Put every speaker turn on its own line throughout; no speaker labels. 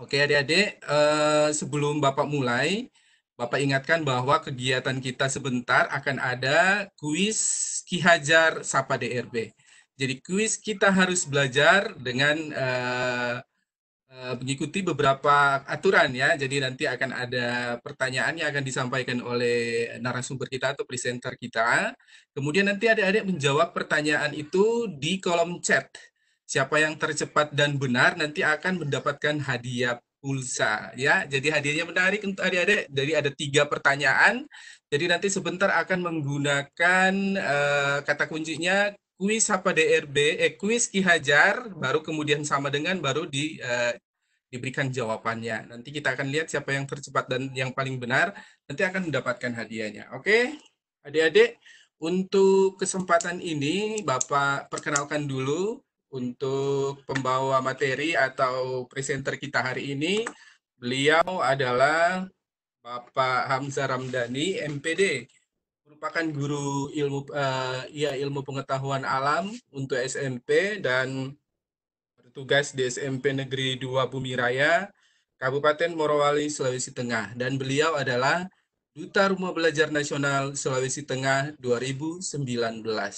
Oke adik-adik, eh, sebelum Bapak mulai, Bapak ingatkan bahwa kegiatan kita sebentar akan ada kuis Ki Hajar Sapa DRB. Jadi kuis kita harus belajar dengan eh, eh, mengikuti beberapa aturan ya. Jadi nanti akan ada pertanyaan yang akan disampaikan oleh narasumber kita atau presenter kita. Kemudian nanti adik-adik menjawab pertanyaan itu di kolom chat siapa yang tercepat dan benar nanti akan mendapatkan hadiah pulsa ya. Jadi hadiahnya menarik untuk adik-adik. Jadi ada tiga pertanyaan. Jadi nanti sebentar akan menggunakan uh, kata kuncinya kuis apa DRB, eh kuis Ki Hajar, baru kemudian sama dengan baru di uh, diberikan jawabannya. Nanti kita akan lihat siapa yang tercepat dan yang paling benar nanti akan mendapatkan hadiahnya. Oke, adik-adik, untuk kesempatan ini Bapak perkenalkan dulu untuk pembawa materi atau presenter kita hari ini. Beliau adalah Bapak Hamzah Ramdhani, MPD, merupakan guru ilmu uh, ya ilmu pengetahuan alam untuk SMP dan bertugas di SMP Negeri 2 Bumi Raya, Kabupaten Morowali, Sulawesi Tengah. Dan beliau adalah Duta Rumah Belajar Nasional Sulawesi Tengah 2019.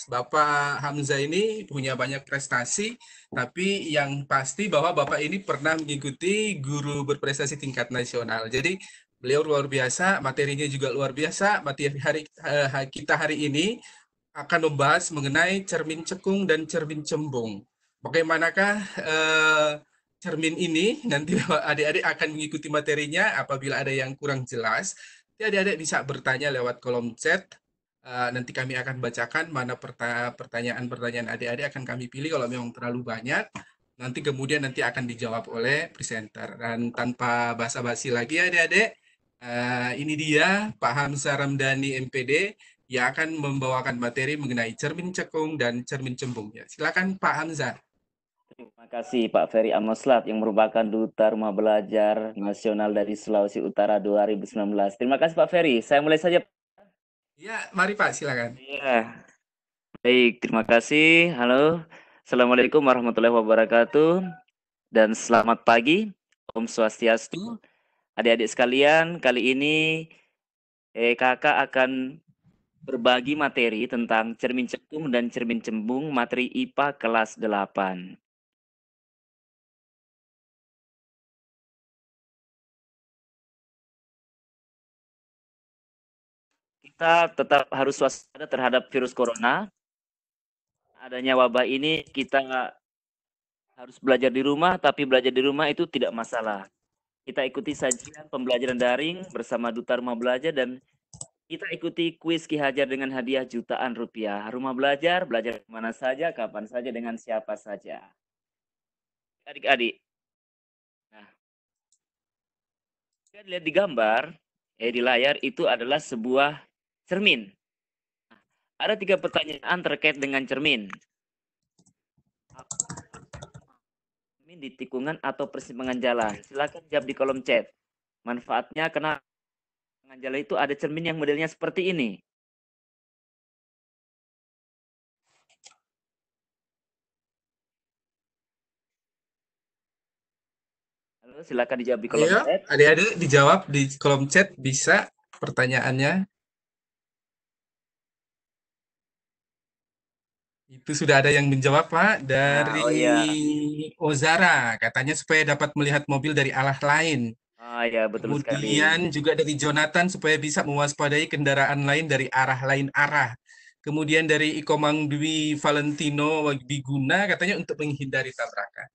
Bapak Hamzah ini punya banyak prestasi, tapi yang pasti bahwa Bapak ini pernah mengikuti guru berprestasi tingkat nasional. Jadi beliau luar biasa, materinya juga luar biasa. Materi hari eh, kita hari ini akan membahas mengenai cermin cekung dan cermin cembung. Bagaimanakah eh, cermin ini nanti adik-adik akan mengikuti materinya apabila ada yang kurang jelas adik-adik bisa bertanya lewat kolom chat. Eh, nanti kami akan bacakan mana pertanyaan-pertanyaan adik-adik akan kami pilih kalau memang terlalu banyak. Nanti kemudian nanti akan dijawab oleh presenter. Dan tanpa basa-basi lagi adik-adik, eh, ini dia Pak Hamzah Ramdhani MPD yang akan membawakan materi mengenai cermin cekung dan cermin cembung. Ya, silakan Pak Hamzah.
Terima kasih Pak Ferry Amoslat yang merupakan Duta Rumah Belajar Nasional dari Sulawesi Utara 2019. Terima kasih Pak Ferry. Saya mulai saja.
Ya, mari Pak, silakan. Ya.
Baik, terima kasih. Halo. Assalamualaikum warahmatullahi wabarakatuh. Dan selamat pagi. Om Swastiastu. Adik-adik sekalian, kali ini eh, kakak akan berbagi materi tentang cermin cekung dan cermin cembung materi IPA kelas 8. kita tetap harus waspada terhadap virus corona. Adanya wabah ini kita harus belajar di rumah, tapi belajar di rumah itu tidak masalah. Kita ikuti saja pembelajaran daring bersama Duta Rumah Belajar dan kita ikuti kuis Ki Hajar dengan hadiah jutaan rupiah. Rumah belajar, belajar kemana saja, kapan saja, dengan siapa saja. Adik-adik, nah, kita lihat di gambar, eh di layar itu adalah sebuah cermin. Nah, ada tiga pertanyaan terkait dengan cermin. Cermin di tikungan atau persimpangan jalan. Silakan jawab di kolom chat. Manfaatnya karena persimpangan jalan itu ada cermin yang modelnya seperti ini. silakan dijawab di kolom Ayo, iya, chat. Adik-adik
dijawab di kolom chat bisa pertanyaannya. Itu sudah ada yang menjawab Pak dari ah, oh, iya. Ozara, katanya supaya dapat melihat mobil dari arah lain. Ah ya betul Kemudian sekali. Kemudian juga dari Jonathan supaya bisa mewaspadai kendaraan lain dari arah lain arah. Kemudian dari Ikomang Dwi Valentino Wibiguna katanya untuk menghindari tabrakan.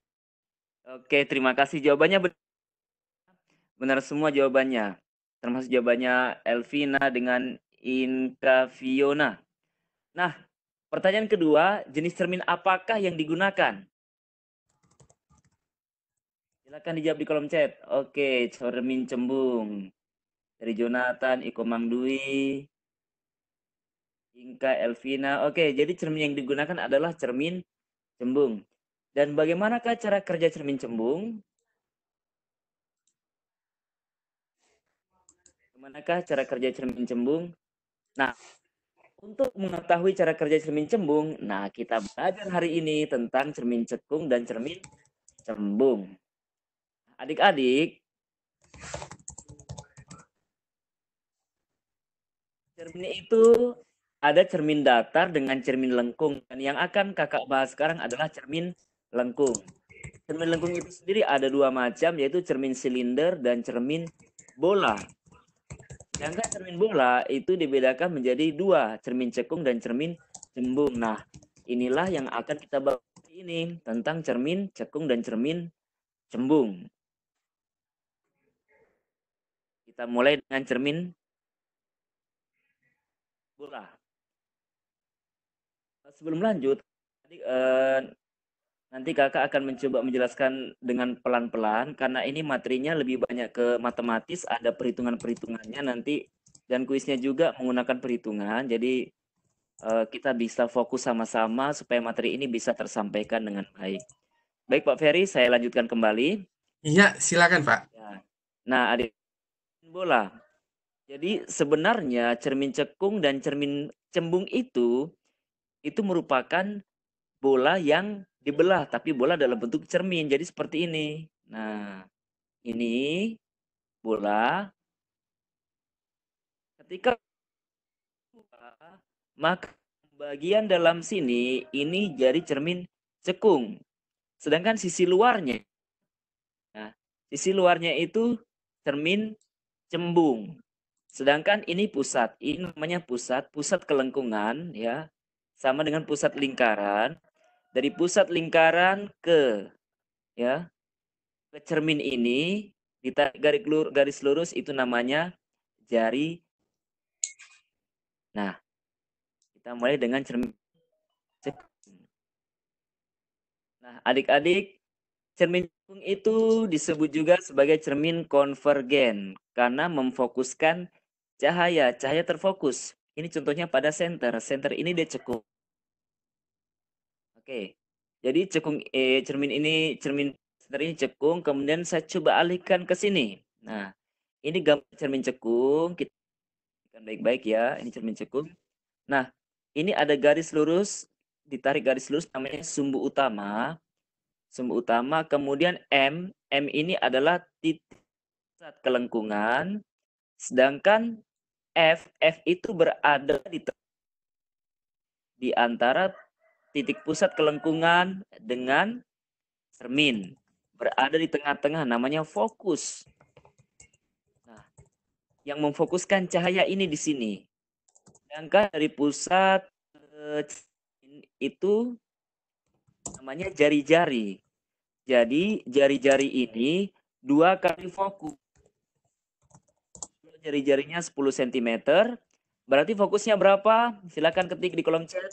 Oke, terima kasih jawabannya benar, benar semua jawabannya. Termasuk
jawabannya Elvina dengan Inka Fiona. Nah, Pertanyaan kedua, jenis cermin apakah yang digunakan? Silakan dijawab di kolom chat. Oke, cermin cembung. Dari Jonathan, Iko Mangdui, Inka Elvina. Oke, jadi cermin yang digunakan adalah cermin cembung. Dan bagaimanakah cara kerja cermin cembung? Bagaimanakah cara kerja cermin cembung? Nah, untuk mengetahui cara kerja cermin cembung, nah kita belajar hari ini tentang cermin cekung dan cermin cembung. Adik-adik, cermin itu ada cermin datar dengan cermin lengkung dan yang akan kakak bahas sekarang adalah cermin lengkung. Cermin lengkung itu sendiri ada dua macam yaitu cermin silinder dan cermin bola. Sedangkan cermin bola itu dibedakan menjadi dua, cermin cekung dan cermin cembung. Nah, inilah yang akan kita bahas ini tentang cermin cekung dan cermin cembung. Kita mulai dengan cermin bola. Sebelum lanjut, eh, Nanti kakak akan mencoba menjelaskan dengan pelan-pelan karena ini materinya lebih banyak ke matematis, ada perhitungan-perhitungannya nanti dan kuisnya juga menggunakan perhitungan. Jadi uh, kita bisa fokus sama-sama supaya materi ini bisa tersampaikan dengan baik. Baik Pak Ferry, saya lanjutkan kembali.
Iya, silakan Pak. Ya.
Nah, ada bola. Jadi sebenarnya cermin cekung dan cermin cembung itu itu merupakan bola yang dibelah tapi bola dalam bentuk cermin jadi seperti ini nah ini bola ketika maka bagian dalam sini ini jari cermin cekung sedangkan sisi luarnya nah, sisi luarnya itu cermin cembung sedangkan ini pusat ini namanya pusat pusat kelengkungan ya sama dengan pusat lingkaran dari pusat lingkaran ke ya ke cermin ini kita garis lurus, garis lurus itu namanya jari. Nah, kita mulai dengan cermin. Nah, adik-adik, cermin cekung itu disebut juga sebagai cermin konvergen karena memfokuskan cahaya, cahaya terfokus. Ini contohnya pada center. Center ini dia cekung. Oke. Jadi cekung eh, cermin ini cermin sebenarnya cekung, kemudian saya coba alihkan ke sini. Nah, ini gambar cermin cekung. Kita baik-baik ya. Ini cermin cekung. Nah, ini ada garis lurus, ditarik garis lurus namanya sumbu utama. Sumbu utama, kemudian M. M ini adalah titik saat kelengkungan. Sedangkan F, F itu berada di, di antara titik pusat kelengkungan dengan cermin. Berada di tengah-tengah namanya fokus. Nah, yang memfokuskan cahaya ini di sini. Sedangkan dari pusat eh, itu namanya jari-jari. Jadi jari-jari ini dua kali fokus. Jari-jarinya 10 cm. Berarti fokusnya berapa? Silakan ketik di kolom chat.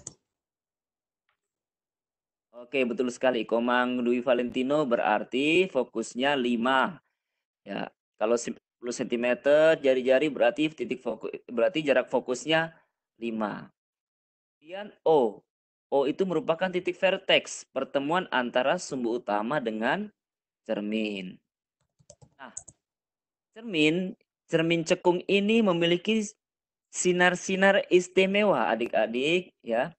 Oke, betul sekali. Komang Dwi Valentino berarti fokusnya 5. Ya, kalau 10 cm jari-jari berarti titik fokus berarti jarak fokusnya 5. Kemudian O. O itu merupakan titik vertex, pertemuan antara sumbu utama dengan cermin. Nah, cermin cermin cekung ini memiliki sinar-sinar istimewa adik-adik ya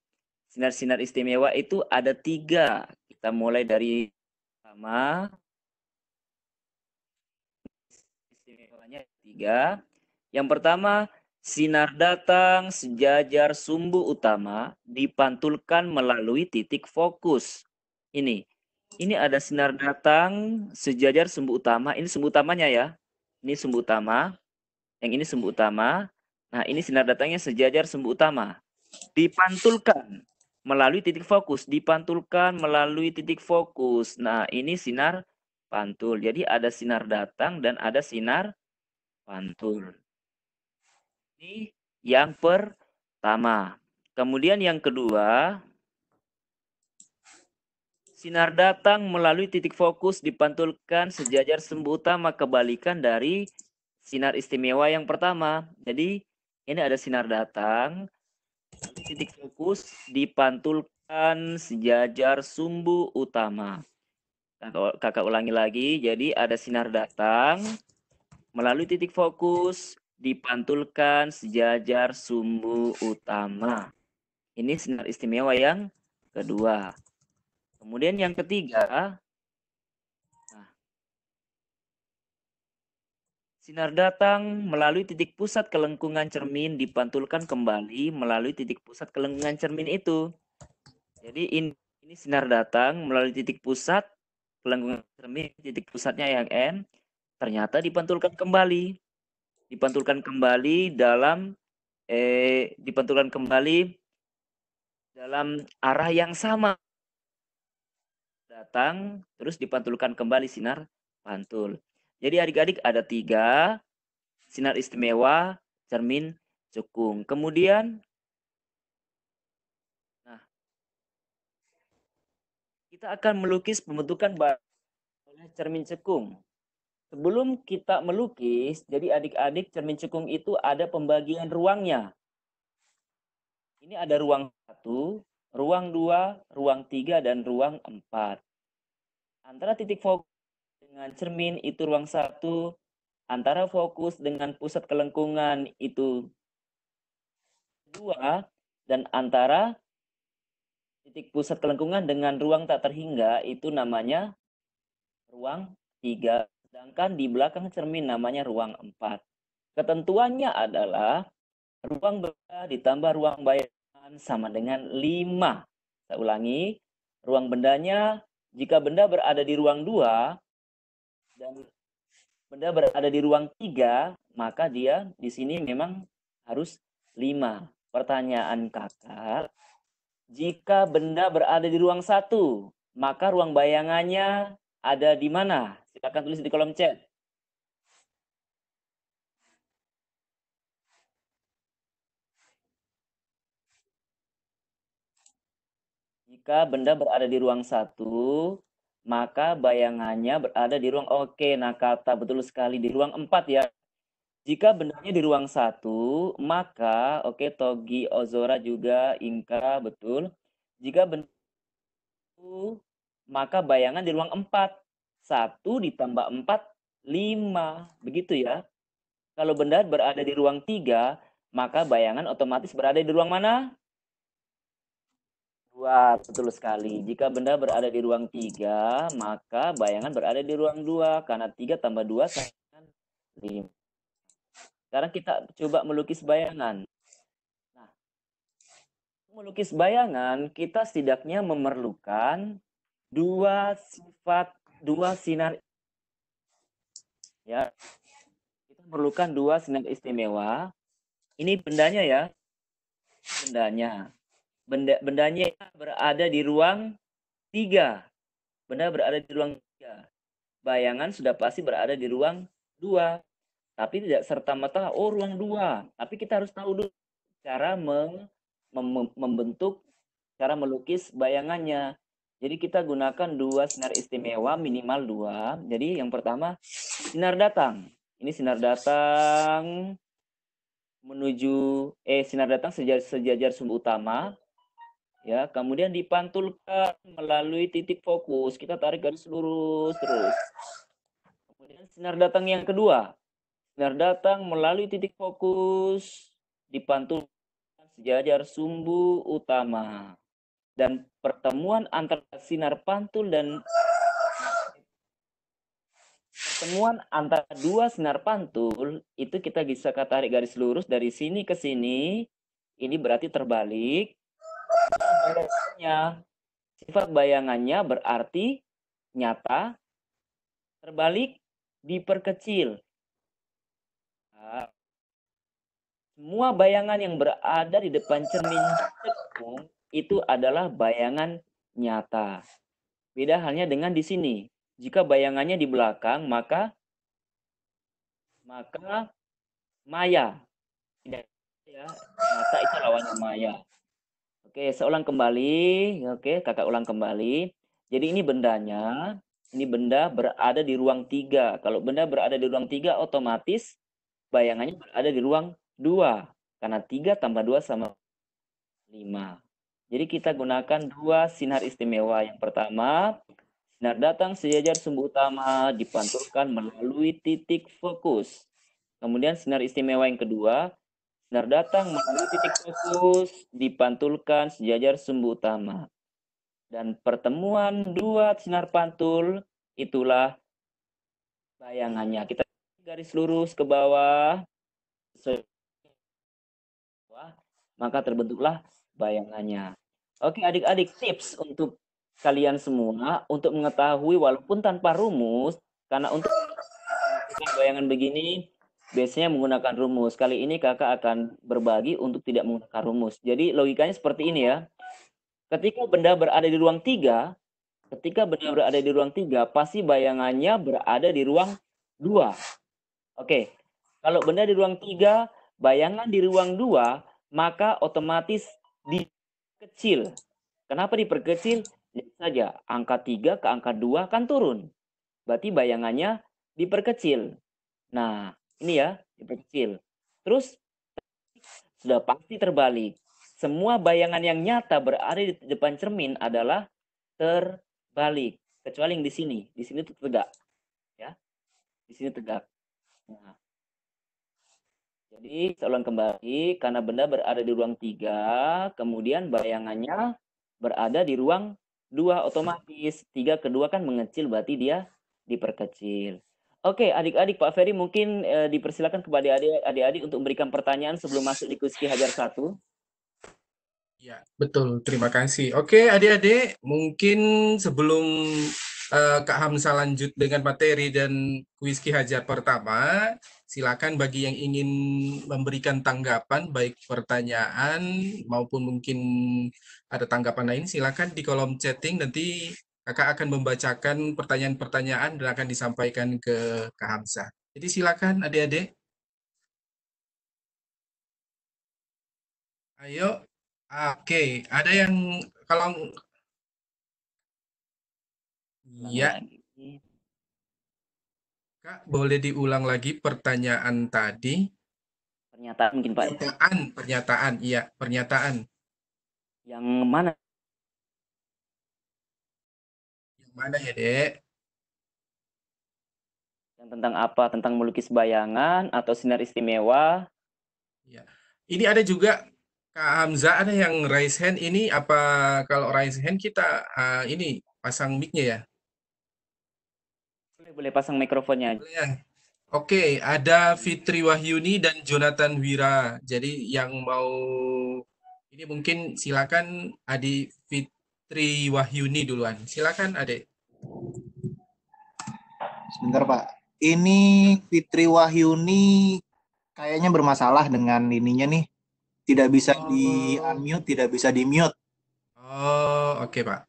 sinar-sinar istimewa itu ada tiga. Kita mulai dari pertama istimewanya tiga. Yang pertama, sinar datang sejajar sumbu utama dipantulkan melalui titik fokus. Ini. Ini ada sinar datang sejajar sumbu utama. Ini sumbu utamanya ya. Ini sumbu utama. Yang ini sumbu utama. Nah, ini sinar datangnya sejajar sumbu utama. Dipantulkan melalui titik fokus, dipantulkan melalui titik fokus. Nah, ini sinar pantul. Jadi ada sinar datang dan ada sinar pantul. Ini yang pertama. Kemudian yang kedua, sinar datang melalui titik fokus dipantulkan sejajar sumbu utama kebalikan dari sinar istimewa yang pertama. Jadi ini ada sinar datang titik fokus dipantulkan sejajar sumbu utama. Nah, kakak, kakak ulangi lagi, jadi ada sinar datang melalui titik fokus dipantulkan sejajar sumbu utama. Ini sinar istimewa yang kedua. Kemudian yang ketiga, Sinar datang melalui titik pusat kelengkungan cermin dipantulkan kembali melalui titik pusat kelengkungan cermin itu. Jadi ini, ini sinar datang melalui titik pusat kelengkungan cermin titik pusatnya yang n ternyata dipantulkan kembali dipantulkan kembali dalam eh dipantulkan kembali dalam arah yang sama datang terus dipantulkan kembali sinar pantul jadi adik-adik ada tiga, sinar istimewa, cermin, cekung. Kemudian, nah, kita akan melukis pembentukan oleh cermin cekung. Sebelum kita melukis, jadi adik-adik cermin cekung itu ada pembagian ruangnya. Ini ada ruang satu, ruang dua, ruang tiga, dan ruang empat. Antara titik fokus dengan cermin itu ruang satu, antara fokus dengan pusat kelengkungan itu dua, dan antara titik pusat kelengkungan dengan ruang tak terhingga itu namanya ruang tiga. Sedangkan di belakang cermin namanya ruang empat. Ketentuannya adalah ruang benda ditambah ruang bayangan sama dengan lima Saya ulangi, ruang bendanya jika benda berada di ruang dua dan benda berada di ruang tiga maka dia di sini memang harus lima pertanyaan kakak jika benda berada di ruang satu maka ruang bayangannya ada di mana silakan tulis di kolom chat jika benda berada di ruang satu maka bayangannya berada di ruang oke nah kata betul sekali di ruang 4 ya jika benarnya di ruang satu maka oke togi ozora juga ingka betul jika benar maka bayangan di ruang 4 satu ditambah 4 5 begitu ya kalau benda berada di ruang 3 maka bayangan otomatis berada di ruang mana dua betul sekali. Jika benda berada di ruang tiga, maka bayangan berada di ruang dua karena tiga tambah dua sama lima. Sekarang kita coba melukis bayangan. Nah, melukis bayangan kita setidaknya memerlukan dua sifat dua sinar ya kita memerlukan dua sinar istimewa ini bendanya ya bendanya Benda bendanya berada di ruang tiga. Benda berada di ruang tiga. Bayangan sudah pasti berada di ruang dua. Tapi tidak serta-merta, oh ruang dua. Tapi kita harus tahu dulu cara mem mem, membentuk, cara melukis bayangannya. Jadi kita gunakan dua sinar istimewa, minimal dua. Jadi yang pertama, sinar datang. Ini sinar datang menuju, eh sinar datang sejajar, sejajar sumbu utama ya kemudian dipantulkan melalui titik fokus kita tarik garis lurus terus kemudian sinar datang yang kedua sinar datang melalui titik fokus dipantulkan sejajar sumbu utama dan pertemuan antara sinar pantul dan pertemuan antara dua sinar pantul itu kita bisa tarik garis lurus dari sini ke sini ini berarti terbalik bayangannya. Sifat bayangannya berarti nyata, terbalik diperkecil. Ah. semua bayangan yang berada di depan cermin cekung itu adalah bayangan nyata. Beda halnya dengan di sini. Jika bayangannya di belakang, maka maka maya. Tidak ya, nyata itu lawannya maya. Oke, saya ulang kembali. Oke, kakak ulang kembali. Jadi ini bendanya, ini benda berada di ruang tiga. Kalau benda berada di ruang tiga, otomatis bayangannya berada di ruang dua. Karena tiga tambah dua sama lima. Jadi kita gunakan dua sinar istimewa. Yang pertama, sinar datang sejajar sumbu utama dipantulkan melalui titik fokus. Kemudian sinar istimewa yang kedua, benar datang melalui titik fokus dipantulkan sejajar sumbu utama. Dan pertemuan dua sinar pantul itulah bayangannya. Kita garis lurus ke bawah, maka terbentuklah bayangannya. Oke adik-adik tips untuk kalian semua untuk mengetahui walaupun tanpa rumus, karena untuk bayangan begini biasanya menggunakan rumus. Kali ini kakak akan berbagi untuk tidak menggunakan rumus. Jadi logikanya seperti ini ya. Ketika benda berada di ruang tiga, ketika benda berada di ruang tiga, pasti bayangannya berada di ruang dua. Oke, kalau benda di ruang tiga, bayangan di ruang dua, maka otomatis dikecil. Kenapa diperkecil? Lihat saja, angka tiga ke angka dua kan turun. Berarti bayangannya diperkecil. Nah, ini ya diperkecil terus sudah pasti terbalik semua bayangan yang nyata berada di depan cermin adalah terbalik kecuali yang di sini di sini itu tegak ya di sini tegak nah jadi seolah kembali, karena benda berada di ruang tiga, kemudian bayangannya berada di ruang dua otomatis. Tiga kedua kan mengecil, berarti dia diperkecil. Oke, adik-adik Pak Ferry mungkin uh, dipersilakan kepada adik-adik untuk memberikan pertanyaan sebelum masuk di Kuski Hajar satu.
Ya, betul. Terima kasih. Oke, adik-adik, mungkin sebelum uh, Kak Hamsa lanjut dengan materi dan Kuski Hajar pertama, silakan bagi yang ingin memberikan tanggapan baik pertanyaan maupun mungkin ada tanggapan lain silakan di kolom chatting nanti kakak akan membacakan pertanyaan-pertanyaan dan akan disampaikan ke Kak Hamzah. Jadi silakan adik-adik. Ayo, oke, okay. ada yang kalau Iya. Kak, boleh diulang lagi pertanyaan tadi? Pernyataan mungkin Pak. Ya? Pernyataan, pernyataan, iya, pernyataan. Yang mana Mana ya, Dek?
Yang tentang apa? Tentang melukis bayangan atau sinar istimewa?
Ya. Ini ada juga Kak Hamzah ada yang raise hand ini apa kalau raise hand kita uh, ini pasang mic ya? Boleh, boleh pasang mikrofonnya. Boleh ya. Oke, ada Fitri Wahyuni dan Jonathan Wira. Jadi yang mau ini mungkin silakan Adi Fit Tri Wahyuni duluan. Silakan, Ade. Sebentar, Pak. Ini Fitri Wahyuni kayaknya bermasalah dengan ininya nih. Tidak bisa oh. di unmute, tidak bisa di mute. Oh, oke, okay, Pak.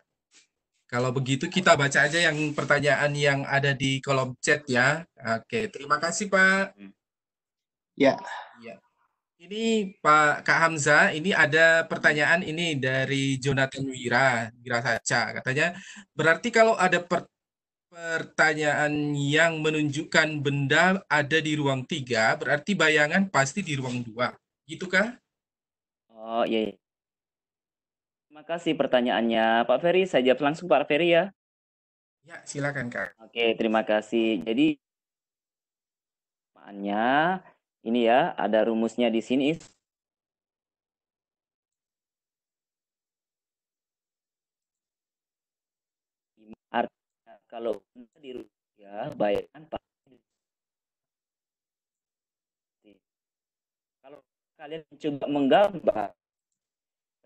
Kalau begitu kita baca aja yang pertanyaan yang ada di kolom chat ya. Oke, terima kasih Pak. Ya. Ini Pak Kak Hamzah, ini ada pertanyaan ini dari Jonathan Wira, Wira Saca. Katanya, berarti kalau ada per pertanyaan yang menunjukkan benda ada di ruang tiga, berarti bayangan pasti di ruang dua. Gitu kah?
Oh, iya, iya. Terima kasih pertanyaannya. Pak Ferry, saya jawab langsung Pak Ferry ya.
Ya, silakan Kak.
Oke, terima kasih. Jadi, pertanyaannya ini ya, ada rumusnya di sini. Artinya kalau di ya, baik pasti. Kalau kalian coba menggambar,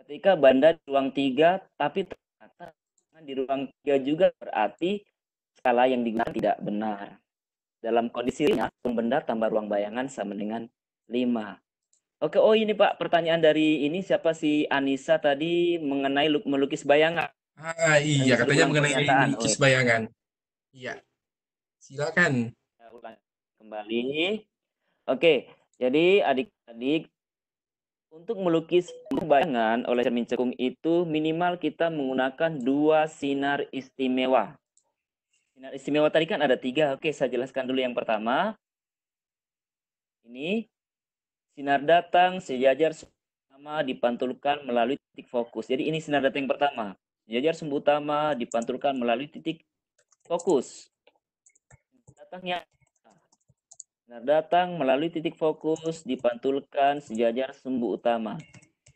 ketika banda di ruang tiga, tapi ternyata di ruang tiga juga berarti skala yang digunakan tidak benar. Dalam kondisi ringan, benda tambah ruang bayangan sama dengan 5. Oke, oh ini Pak, pertanyaan dari ini siapa sih Anissa tadi mengenai melukis bayangan.
Ah, iya, katanya mengenai pernyataan. melukis oh, iya. bayangan. Iya. Silakan.
ulang kembali. Oke, jadi adik-adik untuk melukis bayangan oleh cermin cekung itu minimal kita menggunakan dua sinar istimewa. Sinar istimewa tadi kan ada tiga. Oke, saya jelaskan dulu yang pertama. Ini sinar datang sejajar sama dipantulkan melalui titik fokus. Jadi ini sinar datang yang pertama. Sejajar sumbu utama dipantulkan melalui titik fokus. Datangnya sinar datang melalui titik fokus dipantulkan sejajar sumbu utama.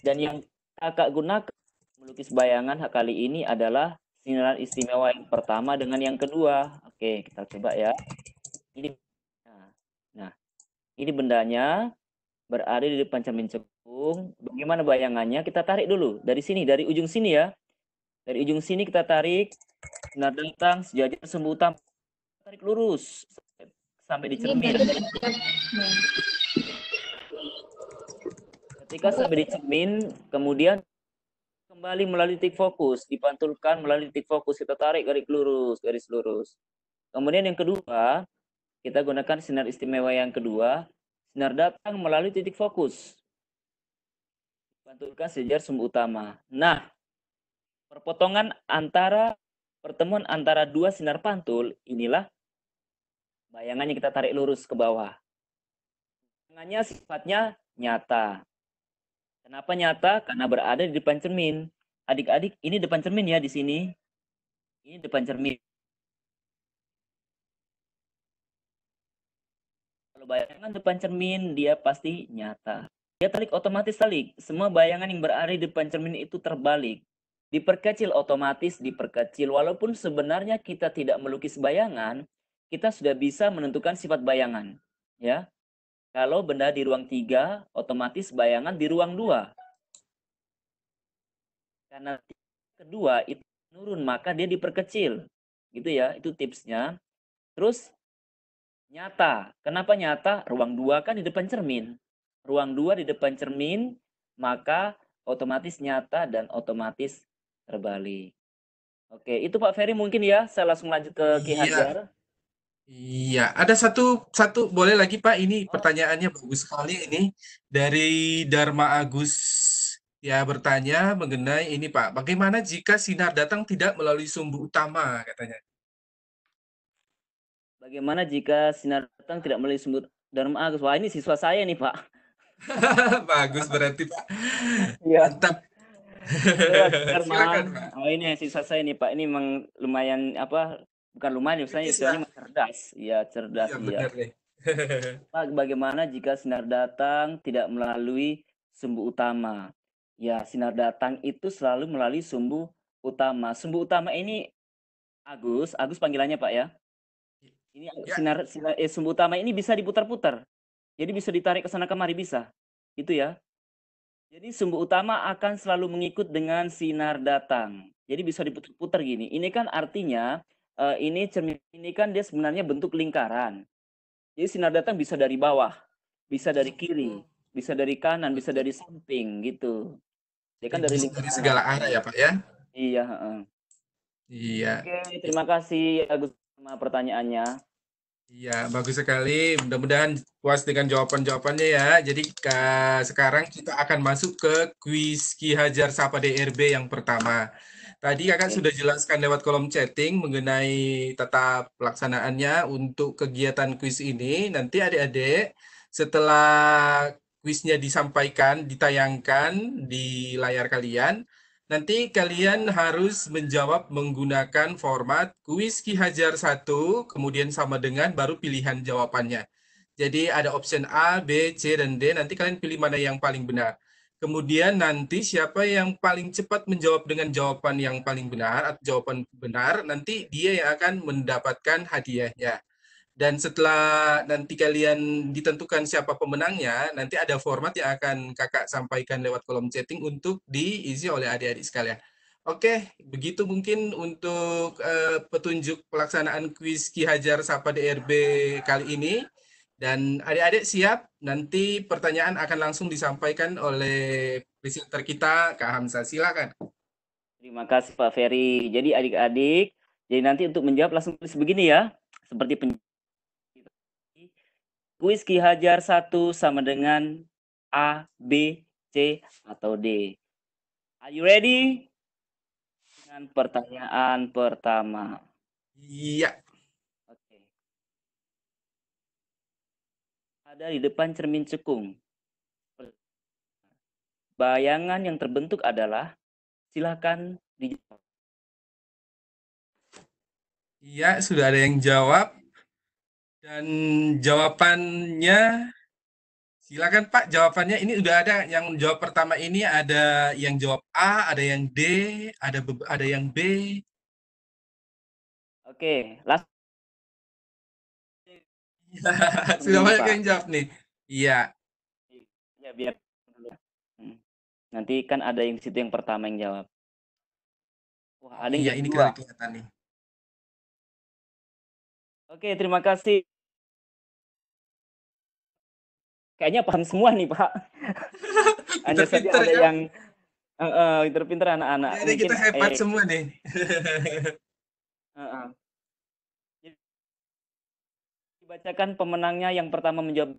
Dan yang kakak gunakan melukis bayangan kali ini adalah Sinar istimewa yang pertama dengan yang kedua. Oke, kita coba ya. Ini nah, nah, ini bendanya berada di depan cermin cekung. Bagaimana bayangannya? Kita tarik dulu dari sini, dari ujung sini ya. Dari ujung sini kita tarik. sinar datang sejajar sembutan. Tarik lurus sampai di cermin. Ketika sampai di cermin, kemudian kembali melalui titik fokus, dipantulkan melalui titik fokus, kita tarik garis lurus, garis lurus. Kemudian yang kedua, kita gunakan sinar istimewa yang kedua, sinar datang melalui titik fokus. Dipantulkan sejajar sumbu utama. Nah, perpotongan antara pertemuan antara dua sinar pantul inilah bayangannya kita tarik lurus ke bawah. Bayangannya sifatnya nyata. Kenapa nyata? Karena berada di depan cermin. Adik-adik, ini depan cermin ya di sini. Ini depan cermin. Kalau bayangan depan cermin, dia pasti nyata. Dia tarik otomatis tarik. Semua bayangan yang berada di depan cermin itu terbalik. Diperkecil otomatis, diperkecil. Walaupun sebenarnya kita tidak melukis bayangan, kita sudah bisa menentukan sifat bayangan. Ya, kalau benda di ruang 3, otomatis bayangan di ruang 2. Karena kedua itu menurun, maka dia diperkecil. Gitu ya, itu tipsnya. Terus nyata. Kenapa nyata? Ruang 2 kan di depan cermin. Ruang 2 di depan cermin, maka otomatis nyata dan otomatis
terbalik.
Oke, itu Pak Ferry mungkin ya. Saya langsung lanjut ke Ki iya. Hajar.
Iya, ada satu satu boleh lagi Pak, ini pertanyaannya bagus sekali ini dari Dharma Agus ya bertanya mengenai ini Pak, bagaimana jika sinar datang tidak melalui sumbu utama katanya?
Bagaimana jika sinar datang tidak melalui sumbu Dharma Agus? Wah ini siswa saya nih Pak.
bagus berarti Pak. Iya. Mantap. Iya, Silakan,
Pak. Oh ini siswa saya nih Pak, ini memang lumayan apa bukan lumayan misalnya istilahnya cerdas ya cerdas ya, ya. bagaimana jika sinar datang tidak melalui sumbu utama ya sinar datang itu selalu melalui sumbu utama sumbu utama ini Agus Agus panggilannya Pak ya ini ya. sinar sinar eh, sumbu utama ini bisa diputar-putar jadi bisa ditarik ke sana kemari bisa itu ya jadi sumbu utama akan selalu mengikut dengan sinar datang jadi bisa diputar-putar gini ini kan artinya uh, ini cermin ini kan dia sebenarnya bentuk lingkaran. Jadi sinar datang bisa dari bawah, bisa dari kiri, bisa dari kanan, bisa dari samping gitu. Dia kan dari lingkaran. Dari segala arah ya Pak ya?
Iya. Uh. Iya. Oke,
terima kasih Agus sama pertanyaannya.
Iya, bagus sekali. Mudah-mudahan puas dengan jawaban-jawabannya ya. Jadi ke, eh, sekarang kita akan masuk ke kuis Ki Hajar Sapa DRB yang pertama. Tadi kakak sudah jelaskan lewat kolom chatting mengenai tata pelaksanaannya untuk kegiatan kuis ini. Nanti adik-adik setelah kuisnya disampaikan, ditayangkan di layar kalian, nanti kalian harus menjawab menggunakan format kuis Ki Hajar 1, kemudian sama dengan baru pilihan jawabannya. Jadi ada option A, B, C, dan D. Nanti kalian pilih mana yang paling benar. Kemudian nanti siapa yang paling cepat menjawab dengan jawaban yang paling benar atau jawaban benar, nanti dia yang akan mendapatkan hadiahnya. Dan setelah nanti kalian ditentukan siapa pemenangnya, nanti ada format yang akan kakak sampaikan lewat kolom chatting untuk diisi oleh adik-adik sekalian. Oke, begitu mungkin untuk uh, petunjuk pelaksanaan kuis Ki Hajar Sapa DRB kali ini. Dan adik-adik siap, nanti pertanyaan akan langsung disampaikan oleh presenter kita, Kak Hamzah. Silakan. Terima
kasih Pak Ferry. Jadi adik-adik, jadi nanti untuk menjawab langsung tulis begini ya, seperti pen... kuis Ki Hajar 1 sama dengan A, B, C, atau D. Are you ready? Dengan pertanyaan pertama. Iya. berada di depan cermin cekung. Bayangan yang terbentuk adalah silakan. dijawab.
Iya, sudah ada yang jawab. Dan jawabannya Silakan Pak, jawabannya ini sudah ada yang jawab pertama ini ada yang jawab A, ada yang D, ada ada yang B. Oke, last
Sudah banyak yang jawab nih.
Iya. Ya biar hmm. Nanti kan ada yang situ yang pertama yang jawab. Wah, ada yang iya, ini kedua. kelihatan nih. Oke, terima kasih. Kayaknya paham semua nih, Pak.
Hanya saja ada ya? yang
uh, uh, pinter anak-anak. Ini Mungkin, kita hebat eh, semua nih. uh, uh dibacakan pemenangnya yang pertama menjawab.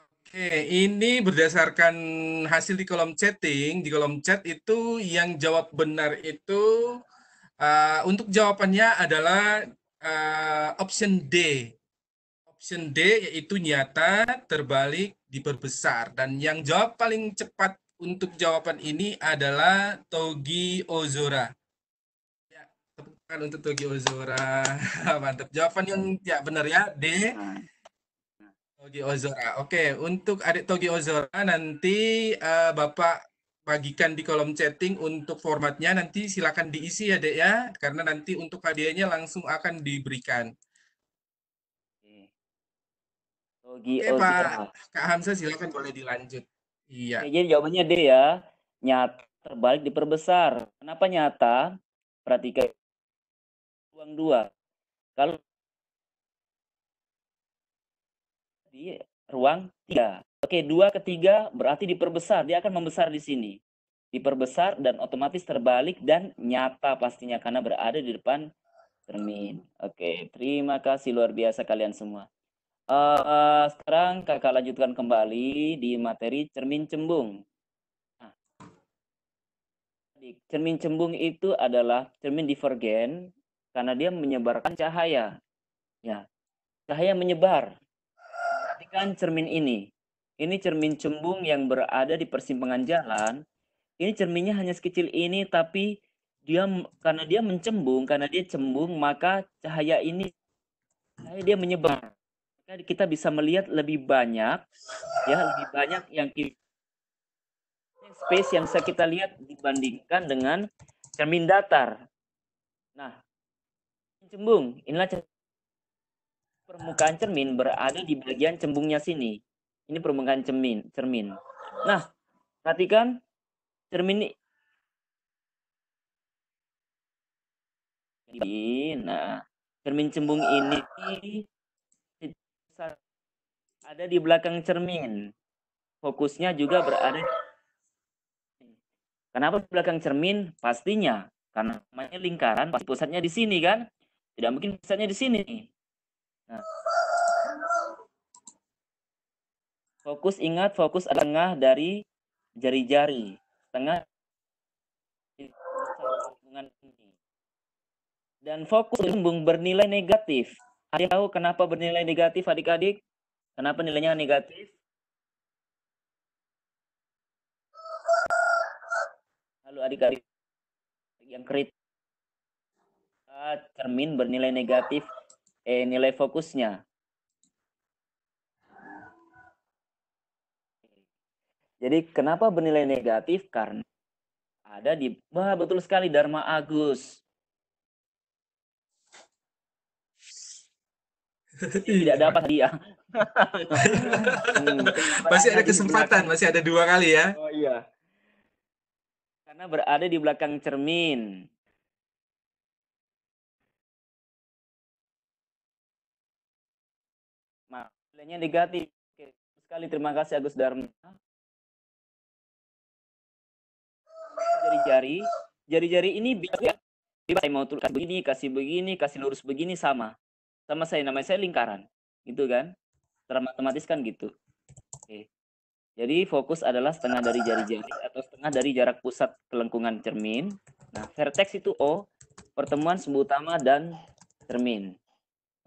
Oke, ini berdasarkan hasil di kolom chatting. Di kolom chat itu yang jawab benar itu uh, untuk jawabannya adalah uh, option D. Option D yaitu nyata, terbalik, diperbesar. Dan yang jawab paling cepat untuk jawaban ini adalah Togi Ozora kan untuk Togi Ozora. Mantap. Jawaban yang ya benar ya D. Iya. Togi Ozora. Oke, untuk adik Togi Ozora nanti uh, Bapak bagikan di kolom chatting untuk formatnya nanti silakan diisi ya dek ya karena nanti untuk hadiahnya langsung akan diberikan.
Oke, Ozora
Pak Kak Hamza silakan boleh
dilanjut. Iya. Oke, jadi jawabannya D ya nyata terbalik diperbesar. Kenapa nyata? Perhatikan gerbang dua. Kalau di ruang tiga. Oke, dua ketiga berarti diperbesar. Dia akan membesar di sini. Diperbesar dan otomatis terbalik dan nyata pastinya karena berada di depan cermin. Oke, terima kasih luar biasa kalian semua. Uh, sekarang kakak lanjutkan kembali di materi cermin cembung. Nah, cermin cembung itu adalah cermin divergen karena dia menyebarkan cahaya. Ya. Cahaya menyebar. Perhatikan cermin ini. Ini cermin cembung yang berada di persimpangan jalan. Ini cerminnya hanya sekecil ini tapi dia karena dia mencembung, karena dia cembung, maka cahaya ini cahaya dia menyebar. Maka kita bisa melihat lebih banyak ya, lebih banyak yang kita space yang bisa kita lihat dibandingkan dengan cermin datar. Nah, cembung. Inilah permukaan cermin berada di bagian cembungnya sini. Ini permukaan cermin. cermin. Nah, perhatikan cermin ini. Nah, cermin cembung ini ada di belakang cermin. Fokusnya juga berada Kenapa belakang cermin? Pastinya karena namanya lingkaran, pasti pusatnya di sini kan. Tidak mungkin misalnya di sini. Nah. Fokus ingat fokus tengah dari jari-jari. Tengah ini. Dan fokus lumbung bernilai negatif. adik tahu kenapa bernilai negatif adik-adik? Kenapa nilainya negatif? lalu adik-adik yang kritis cermin bernilai negatif eh, nilai fokusnya. Jadi kenapa bernilai negatif? Karena ada di wah betul sekali Dharma Agus.
Tidak dapat dia. Ya.
hmm. Masih ada kesempatan, masih ada dua kali ya. Oh iya. Karena berada di belakang cermin. Hanya negatif. Oke, sekali terima kasih Agus Dharma. Jari-jari, jari-jari ini bisa, saya mau tulis begini, kasih begini, kasih lurus begini sama. Sama saya namanya saya lingkaran. Gitu kan? Secara kan gitu. Oke. Jadi fokus adalah setengah dari jari-jari atau setengah dari jarak pusat kelengkungan cermin. Nah, vertex itu O, pertemuan sumbu utama dan cermin.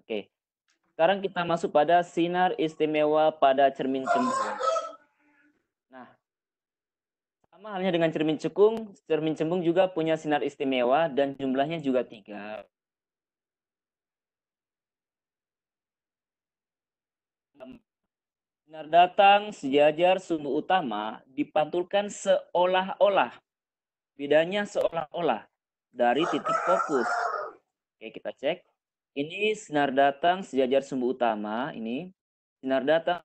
Oke. Sekarang kita masuk pada sinar istimewa pada cermin cembung. Nah, sama halnya dengan cermin cekung, cermin cembung juga punya sinar istimewa dan jumlahnya juga tiga. Sinar datang sejajar sumbu utama dipantulkan seolah-olah. Bedanya seolah-olah dari titik fokus. Oke, kita cek. Ini sinar datang sejajar sumbu utama ini. Sinar datang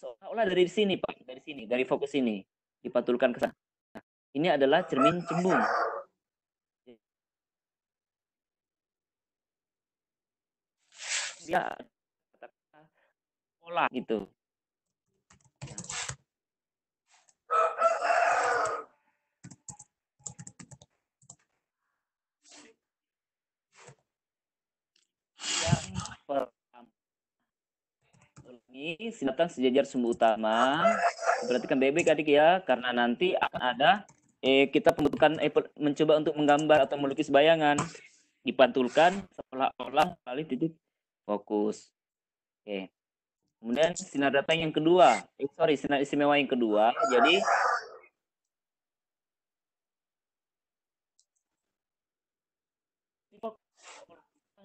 seolah-olah dari sini Pak, dari sini, dari fokus ini dipatulkan ke sana. Ini adalah cermin cembung. Dia pola gitu. silakan sejajar sumbu utama. Perhatikan bebek adik ya, karena nanti akan ada eh, kita pembentukan eh, mencoba untuk menggambar atau melukis bayangan. Dipantulkan seolah-olah kali titik fokus. Oke. Kemudian sinar datang yang kedua. Eh, sorry, sinar istimewa yang kedua. Jadi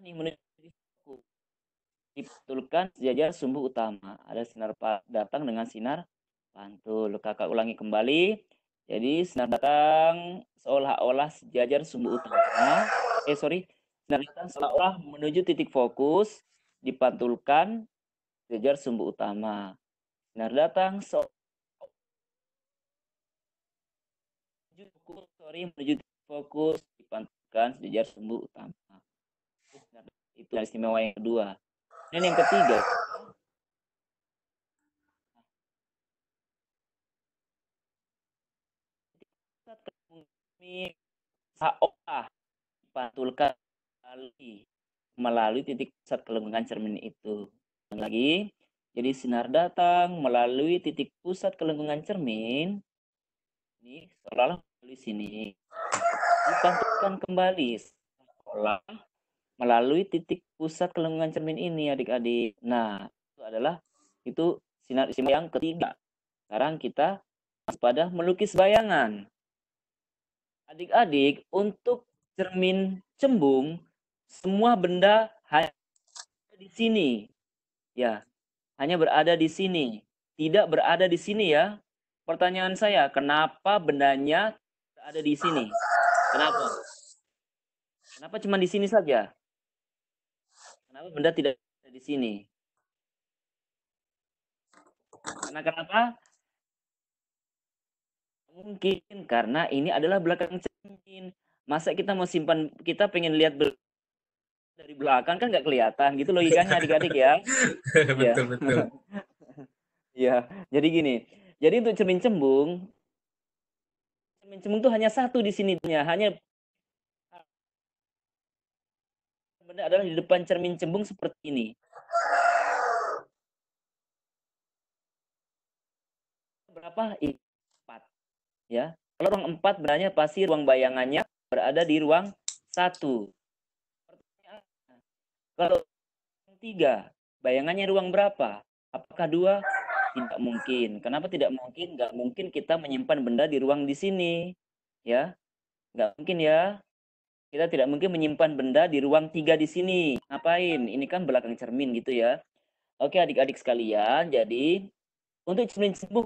ini menuju dibetulkan sejajar sumbu utama. Ada sinar datang dengan sinar pantul. Kakak ulangi kembali. Jadi sinar datang seolah-olah sejajar sumbu utama. Eh sorry, sinar datang seolah-olah menuju titik fokus dipantulkan sejajar sumbu utama. Sinar datang so olah sorry, menuju titik fokus dipantulkan sejajar sumbu utama. itu yang istimewa yang kedua. Dan yang ketiga, kami saoka pantulkan melalui titik pusat kelengkungan cermin itu. Lagi, jadi sinar datang melalui titik pusat kelengkungan cermin. Ini seolah-olah melalui sini. Dipantulkan kembali seolah melalui titik pusat kelengungan cermin ini adik-adik. Nah, itu adalah itu sinar isim yang ketiga. Sekarang kita pada melukis bayangan. Adik-adik, untuk cermin cembung, semua benda hanya ada di sini. Ya, hanya berada di sini. Tidak berada di sini ya. Pertanyaan saya, kenapa bendanya ada di sini? Kenapa? Kenapa cuma di sini saja? Kenapa benda tidak bisa di sini? Karena kenapa? Mungkin karena ini adalah belakang cermin. Masa kita mau simpan, kita pengen lihat bel dari belakang kan nggak kelihatan gitu logikanya adik-adik ya. Iya. betul betul. ya, jadi gini. Jadi untuk cermin cembung, cermin cembung tuh hanya satu di sininya, hanya benar adalah di depan cermin cembung seperti ini. Berapa? Empat. Ya. Kalau ruang empat berarti pasti ruang bayangannya berada di ruang satu. Kalau tiga, bayangannya ruang berapa? Apakah dua? Tidak mungkin. Kenapa tidak mungkin? Gak mungkin kita menyimpan benda di ruang di sini, ya? Gak mungkin ya. Kita tidak mungkin menyimpan benda di ruang tiga di sini. Ngapain? Ini kan belakang cermin gitu ya. Oke adik-adik sekalian, jadi untuk cermin sembuh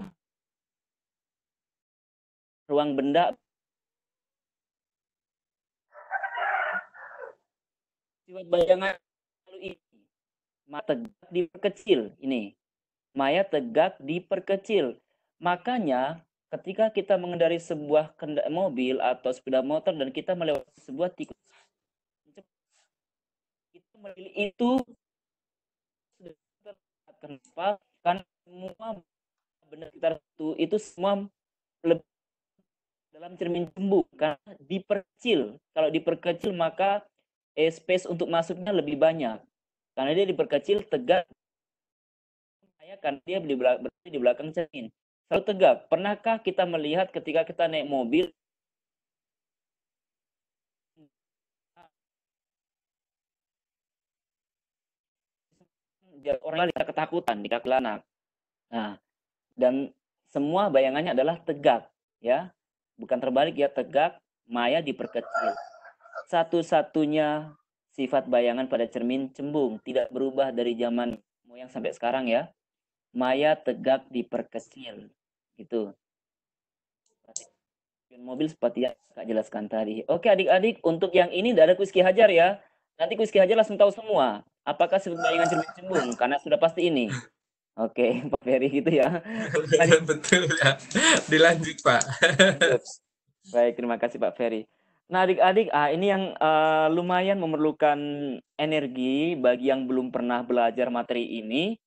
ruang benda sifat bayangan lalu ini maya tegak diperkecil ini maya tegak diperkecil makanya ketika kita mengendari sebuah mobil atau sepeda motor dan kita melewati sebuah tikus itu kenapa kan semua benar sekitar itu itu semua dalam cermin jembu karena diperkecil kalau diperkecil maka eh, space untuk masuknya lebih banyak karena dia diperkecil tegak karena dia di di belakang cermin Selalu tegak. Pernahkah kita melihat ketika kita naik mobil biar orang kita ketakutan di kaki anak. Nah, dan semua bayangannya adalah tegak, ya. Bukan terbalik ya, tegak, maya diperkecil. Satu-satunya sifat bayangan pada cermin cembung, tidak berubah dari zaman moyang sampai sekarang ya. Maya tegak diperkecil gitu mobil seperti yang kak jelaskan tadi. Oke adik-adik, untuk yang ini tidak ada kuiski Hajar ya. Nanti kuiski Hajar langsung tahu semua. Apakah sebut bayangan cermin cembung? Karena sudah pasti ini. Oke, Pak Ferry gitu ya. Betul, betul ya. Dilanjut Pak. Baik, terima kasih Pak Ferry. Nah adik-adik, ah, ini yang uh, lumayan memerlukan energi bagi yang belum pernah belajar materi ini.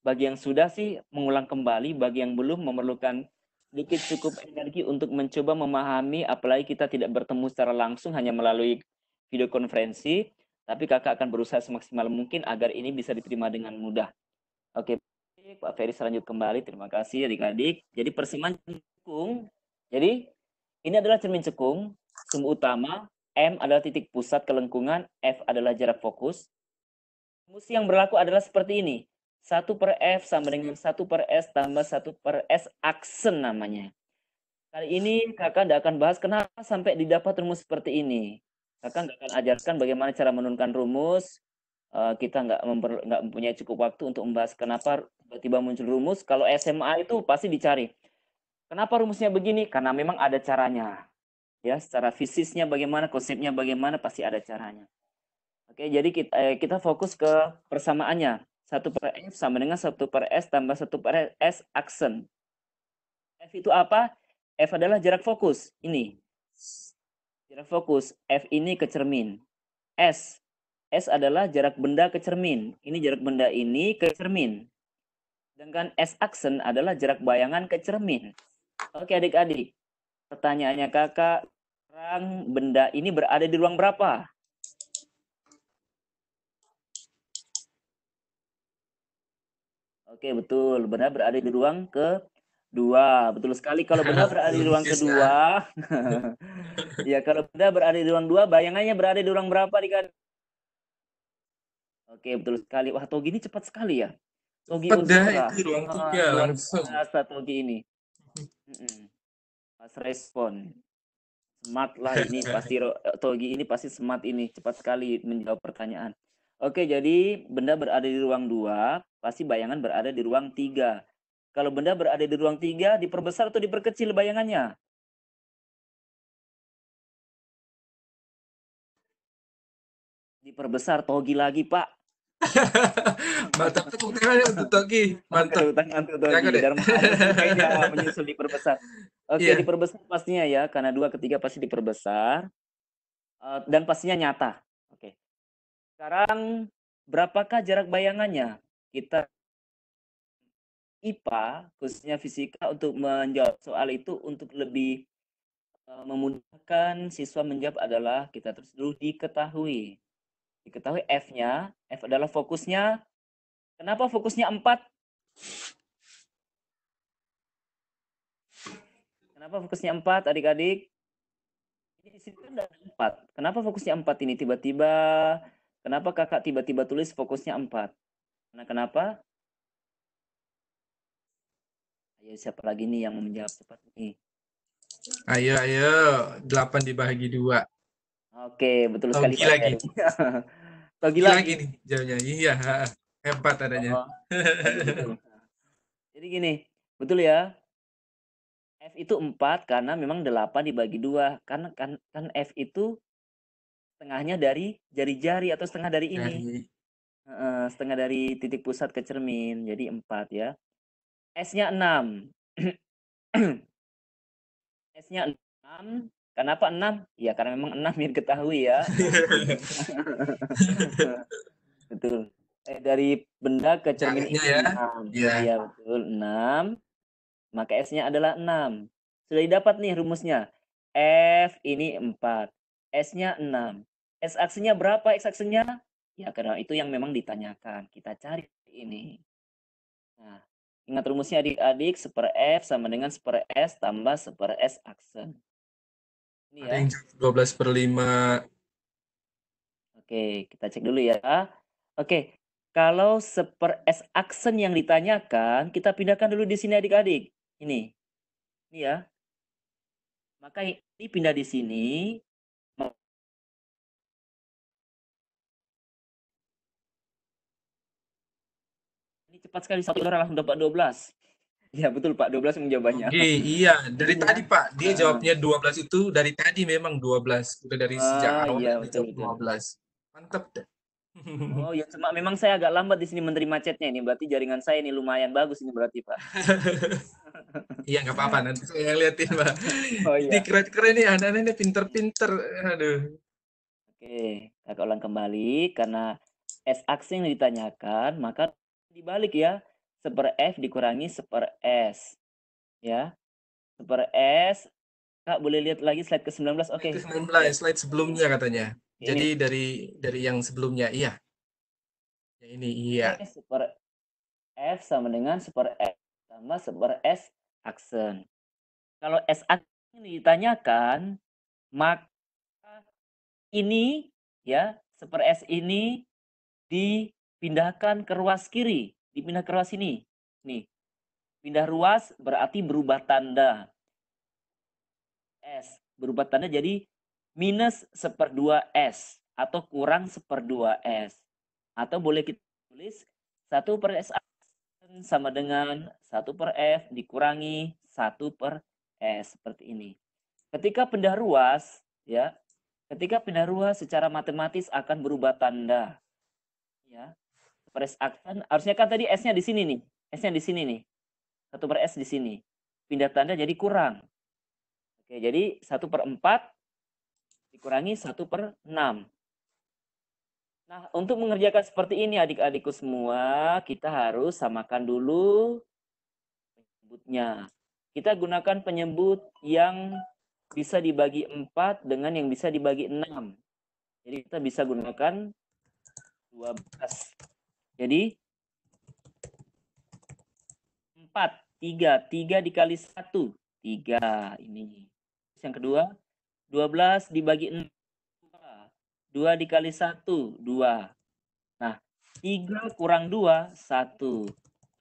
Bagi yang sudah sih mengulang kembali, bagi yang belum memerlukan sedikit cukup energi untuk mencoba memahami apalagi kita tidak bertemu secara langsung hanya melalui video konferensi, tapi kakak akan berusaha semaksimal mungkin agar ini bisa diterima dengan mudah. Oke, Pak Ferry lanjut kembali. Terima kasih adik-adik. Jadi persimpangan cekung. Jadi ini adalah cermin cekung, sumbu utama, M adalah titik pusat kelengkungan, F adalah jarak fokus. Musi yang berlaku adalah seperti ini. 1 per F sama dengan 1 per S tambah 1 per S aksen namanya. Kali ini kakak tidak akan bahas kenapa sampai didapat rumus seperti ini. Kakak nggak akan ajarkan bagaimana cara menurunkan rumus. Eh, kita nggak mempunyai cukup waktu untuk membahas kenapa tiba-tiba muncul rumus. Kalau SMA itu pasti dicari. Kenapa rumusnya begini? Karena memang ada caranya. Ya, secara fisisnya bagaimana, konsepnya bagaimana, pasti ada caranya. Oke, jadi kita eh, kita fokus ke persamaannya. 1 per F sama dengan 1 per S tambah 1 per S aksen. F itu apa? F adalah jarak fokus. Ini. Jarak fokus. F ini ke cermin. S. S adalah jarak benda ke cermin. Ini jarak benda ini ke cermin. Sedangkan S aksen adalah jarak bayangan ke cermin. Oke adik-adik. Pertanyaannya kakak, sekarang benda ini berada di ruang berapa? Oke, betul. Benar berada di ruang ke dua betul sekali kalau benar berada di ruang kedua ya kalau benar berada di ruang dua bayangannya berada di ruang berapa di kan oke betul sekali wah togi ini cepat sekali ya togi udah itu ruang tiga ah, togi ini pas respon smart lah ini pasti togi ini pasti smart ini cepat sekali menjawab pertanyaan Oke, jadi benda berada di ruang dua, pasti bayangan berada di ruang tiga. Kalau benda berada di ruang tiga, diperbesar atau diperkecil bayangannya? Diperbesar, togi lagi, Pak. Ya Mantap tepuk tangan untuk Togi. Mantap. Tepuk tangan untuk Togi. Dan Arya menyusul diperbesar. Oke, yeah. diperbesar pastinya ya. Karena dua ketiga pasti diperbesar. Uh, dan pastinya nyata sekarang berapakah jarak bayangannya? Kita IPA khususnya fisika untuk menjawab soal itu untuk lebih eh, memudahkan siswa menjawab adalah kita terus dulu diketahui. Diketahui F-nya, F adalah fokusnya. Kenapa fokusnya 4? Kenapa fokusnya 4 adik-adik? Di situ kan ada 4. Kenapa fokusnya 4 ini tiba-tiba Kenapa kakak tiba-tiba tulis fokusnya 4? Nah, kenapa? Ayo siapa lagi nih yang menjawab cepat nih?
Ayo, ayo. 8 dibagi 2. Oke, betul Togi sekali. Togi lagi. Togi lagi. lagi nih, jawabnya. Iya, empat adanya. Oh,
Jadi gini, betul ya. F itu 4 karena memang 8 dibagi 2. Karena kan, kan F itu setengahnya dari jari-jari atau setengah dari ini. setengah dari titik pusat ke cermin. Jadi empat ya. S-nya enam. S-nya enam. Kenapa enam? Ya karena memang enam yang ketahui ya. betul. Eh, dari benda ke cermin ini ya. enam. ya, betul enam. Maka S-nya adalah enam. Sudah didapat nih rumusnya. F ini empat S-nya 6. X aksinya berapa X aksinya? Ya karena itu yang memang ditanyakan. Kita cari ini. Nah, ingat rumusnya adik-adik, seper F sama dengan seper S tambah seper S aksen. Hmm. Ini ya. 12 per 5. Oke, kita cek dulu ya. Oke, kalau seper S aksen yang ditanyakan, kita pindahkan dulu di sini adik-adik. Ini. Ini ya. Maka ini pindah di sini, Tepat sekali satu orang langsung dapat 12. Ya betul Pak, 12 jawabannya. Oke, okay, iya.
Dari iya. tadi Pak, dia jawabnya 12 itu dari tadi memang 12. Udah dari ah, sejak iya, awal oh, iya, betul, betul. 12. Mantap
deh. Oh ya, cuma memang saya agak lambat di sini menerima chatnya ini. Berarti jaringan saya ini lumayan bagus ini berarti Pak.
iya nggak apa-apa nanti saya liatin Pak. Oh, iya. Ini keren-keren nih anak-anak ini pinter-pinter. Aduh.
Oke, okay. agak ulang kembali karena S aksi yang ditanyakan, maka dibalik ya. seper F dikurangi seper S. Ya. seper S. Kak, boleh lihat lagi slide ke-19? Oke. Okay. Ke-19, slide
sebelumnya katanya. Ini. Jadi dari dari yang sebelumnya, iya. Ya, ini, iya.
seper F sama dengan seper S sama seper S aksen. Kalau S aksen ditanyakan, maka ini ya seper S ini di Pindahkan ke ruas kiri, dipindah ke ruas ini. Nih. Pindah ruas berarti berubah tanda. S berubah tanda jadi minus seperdua S atau kurang seperdua S. Atau boleh kita tulis 1 per S sama dengan 1 per F dikurangi 1 per S seperti ini. Ketika pindah ruas, ya, ketika pindah ruas secara matematis akan berubah tanda. Ya, Press akan harusnya kan tadi S-nya di sini nih. S-nya di sini nih. satu per S di sini. Pindah tanda jadi kurang. Oke, jadi satu per empat dikurangi satu per enam Nah, untuk mengerjakan seperti ini adik-adikku semua, kita harus samakan dulu penyebutnya. Kita gunakan penyebut yang bisa dibagi empat dengan yang bisa dibagi enam Jadi kita bisa gunakan 12 jadi 4, 3, 3 dikali 1, 3 ini. Terus yang kedua, 12 dibagi 6, 2. 2 dikali 1, 2. Nah, 3 kurang 2, 1.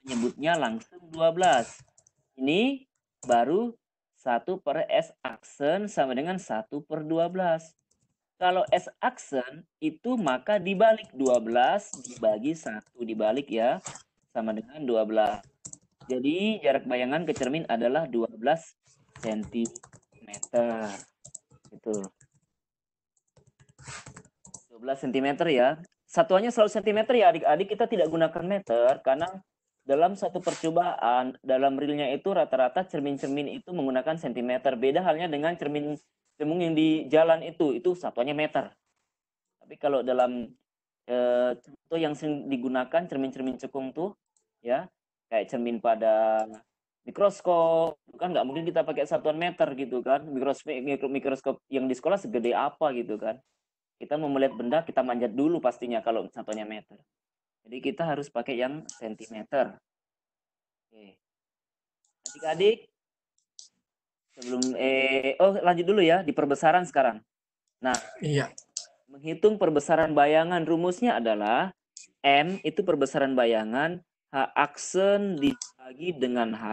Menyebutnya langsung 12. Ini baru 1 per S aksen sama dengan 1 per 12. Kalau S aksen itu maka dibalik 12 dibagi 1 dibalik ya sama dengan 12. Jadi jarak bayangan ke cermin adalah 12 cm. Itu. 12 cm ya. Satuannya selalu cm ya adik-adik kita tidak gunakan meter karena dalam satu percobaan dalam realnya itu rata-rata cermin-cermin itu menggunakan cm. Beda halnya dengan cermin Cemung yang di jalan itu itu satuannya meter. Tapi kalau dalam e, contoh yang sering digunakan cermin-cermin cekung tuh ya kayak cermin pada mikroskop kan nggak mungkin kita pakai satuan meter gitu kan mikroskop mikroskop yang di sekolah segede apa gitu kan kita mau melihat benda kita manjat dulu pastinya kalau satuannya meter jadi kita harus pakai yang sentimeter oke adik-adik sebelum eh oh lanjut dulu ya di perbesaran sekarang. Nah, iya. Menghitung perbesaran bayangan rumusnya adalah M itu perbesaran bayangan H aksen dibagi dengan H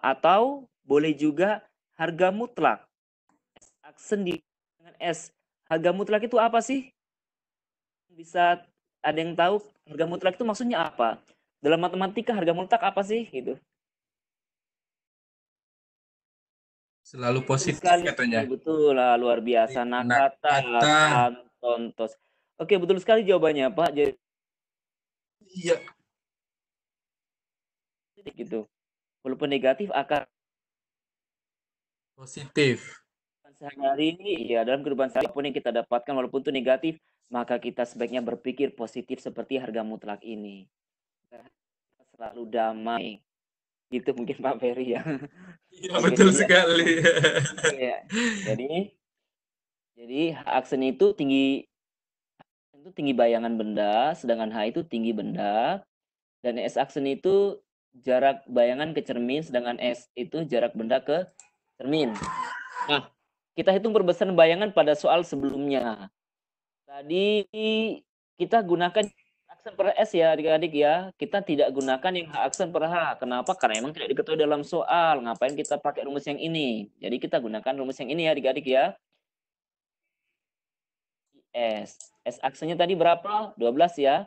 atau boleh juga harga mutlak. S aksen di dengan S. Harga mutlak itu apa sih? Bisa ada yang tahu harga mutlak itu maksudnya apa? Dalam matematika harga mutlak apa sih gitu?
Selalu positif sekali. katanya.
Betul lah, luar biasa. Iya, nakata, Nakata. Antontos. Oke, betul sekali jawabannya, Pak. Jadi Iya. Gitu. Walaupun negatif akan
positif.
Sehari ini ya dalam kehidupan sehari pun yang kita dapatkan walaupun itu negatif, maka kita sebaiknya berpikir positif seperti harga mutlak ini. Selalu damai, gitu mungkin Pak Ferry ya. Iya betul sekali. Iya. Jadi jadi hak seni itu tinggi itu tinggi bayangan benda, sedangkan H itu tinggi benda dan S aksen itu jarak bayangan ke cermin sedangkan S itu jarak benda ke cermin. Nah, kita hitung perbesaran bayangan pada soal sebelumnya. Tadi kita gunakan aksen per S ya adik-adik ya. Kita tidak gunakan yang H aksen per H. Kenapa? Karena memang tidak diketahui dalam soal. Ngapain kita pakai rumus yang ini? Jadi kita gunakan rumus yang ini ya adik-adik ya. S. S aksennya tadi berapa? 12 ya.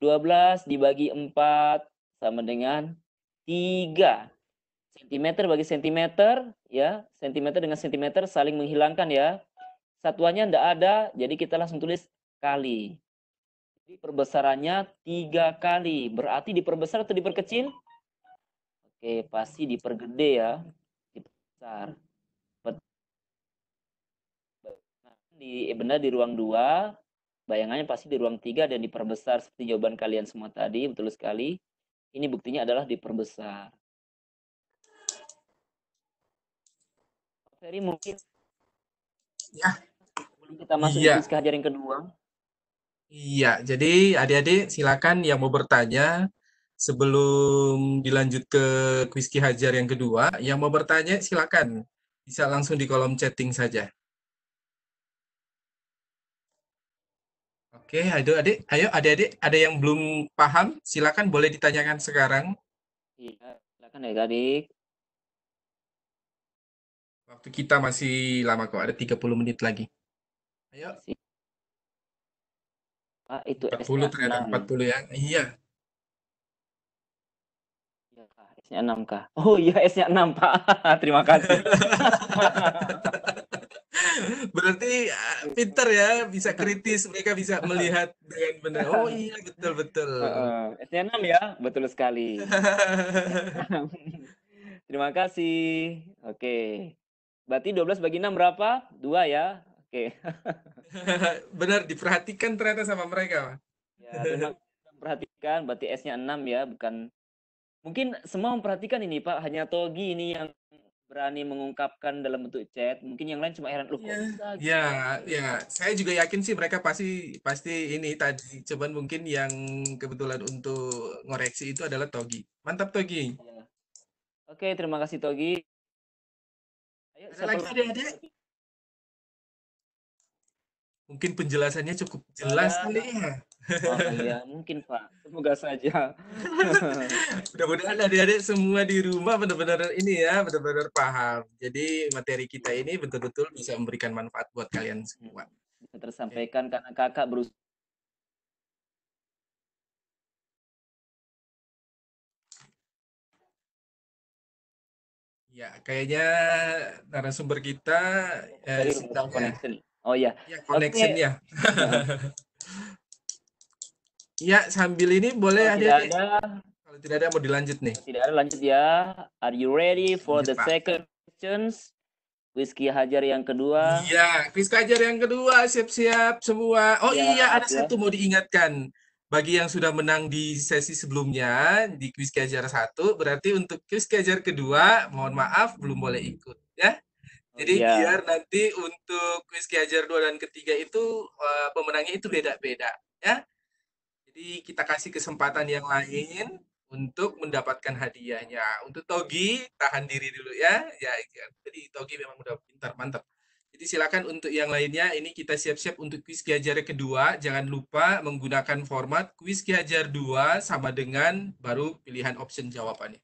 12 dibagi 4 sama dengan 3. Sentimeter bagi sentimeter ya. Sentimeter dengan sentimeter saling menghilangkan ya. Satuannya tidak ada, jadi kita langsung tulis kali perbesarannya tiga kali. Berarti diperbesar atau diperkecil? Oke, pasti dipergede ya. Diperbesar. Di, eh, benar di ruang dua, bayangannya pasti di ruang tiga dan diperbesar seperti jawaban kalian semua tadi, betul sekali. Ini buktinya adalah diperbesar. Ferry mungkin ya. kita masuk ya. ke hajar yang kedua,
Iya, jadi adik-adik silakan yang mau bertanya sebelum dilanjut ke kuis Ki Hajar yang kedua, yang mau bertanya silakan bisa langsung di kolom chatting saja. Oke, aduh adik, ayo adik-adik ada yang belum paham, silakan boleh ditanyakan sekarang. Iya, silakan ya, adik Waktu kita masih lama kok, ada 30 menit lagi.
Ayo. Pak, eh, itu 40 s ternyata 40 ya. Iya. Iya, Kak. S-nya 6, Kak. Oh iya, S-nya 6, Pak. Terima kasih.
Berarti eh, pinter ya, bisa kritis, mereka bisa melihat
dengan benar. Oh iya, betul betul. Uh, S-nya 6 ya, betul sekali. Terima kasih. Oke. Berarti 12 bagi 6 berapa? 2 ya. Oke. Benar diperhatikan
ternyata sama mereka, Ya,
perhatikan berarti S-nya 6 ya, bukan mungkin semua memperhatikan ini, Pak. Hanya Togi ini yang berani mengungkapkan dalam bentuk chat. Mungkin yang lain cuma heran lu kok
iya. Ya, Saya juga yakin sih mereka pasti pasti ini tadi cuman mungkin yang kebetulan untuk ngoreksi itu adalah Togi. Mantap Togi. Iya.
Oke, terima kasih Togi. Ayo, ada lagi adik ada.
Mungkin penjelasannya cukup jelas nih. ya. Oh, iya, mungkin Pak. Semoga saja. Mudah-mudahan adik-adik semua di rumah benar-benar ini ya, benar-benar paham. Jadi materi kita ini betul-betul bisa memberikan manfaat buat kalian semua. Bisa tersampaikan karena kakak berusaha Ya, kayaknya narasumber kita eh, sedang connection. Oh iya, Ya connection okay. Ya. ya. sambil ini boleh Kalau ada. Tidak ada. Kalau tidak ada mau dilanjut
nih. tidak ada lanjut ya. Are you ready for the second questions? Whisky
Hajar yang kedua. Iya, Whisky Hajar yang kedua, siap-siap semua. Oh ya, iya, ada ya. satu mau diingatkan. Bagi yang sudah menang di sesi sebelumnya, di quiz Hajar satu. berarti untuk quiz Hajar kedua, mohon maaf, belum boleh ikut. ya. Jadi yeah. biar nanti untuk kuis Kiajar 2 dan ketiga itu eh, pemenangnya itu beda-beda ya. Jadi kita kasih kesempatan yang lain untuk mendapatkan hadiahnya. Untuk Togi tahan diri dulu ya. Ya, jadi ya. Togi memang udah pintar mantap. Jadi silakan untuk yang lainnya ini kita siap-siap untuk kuis Kiajar kedua. Jangan lupa menggunakan format kuis Kiajar 2 sama dengan baru pilihan option jawabannya.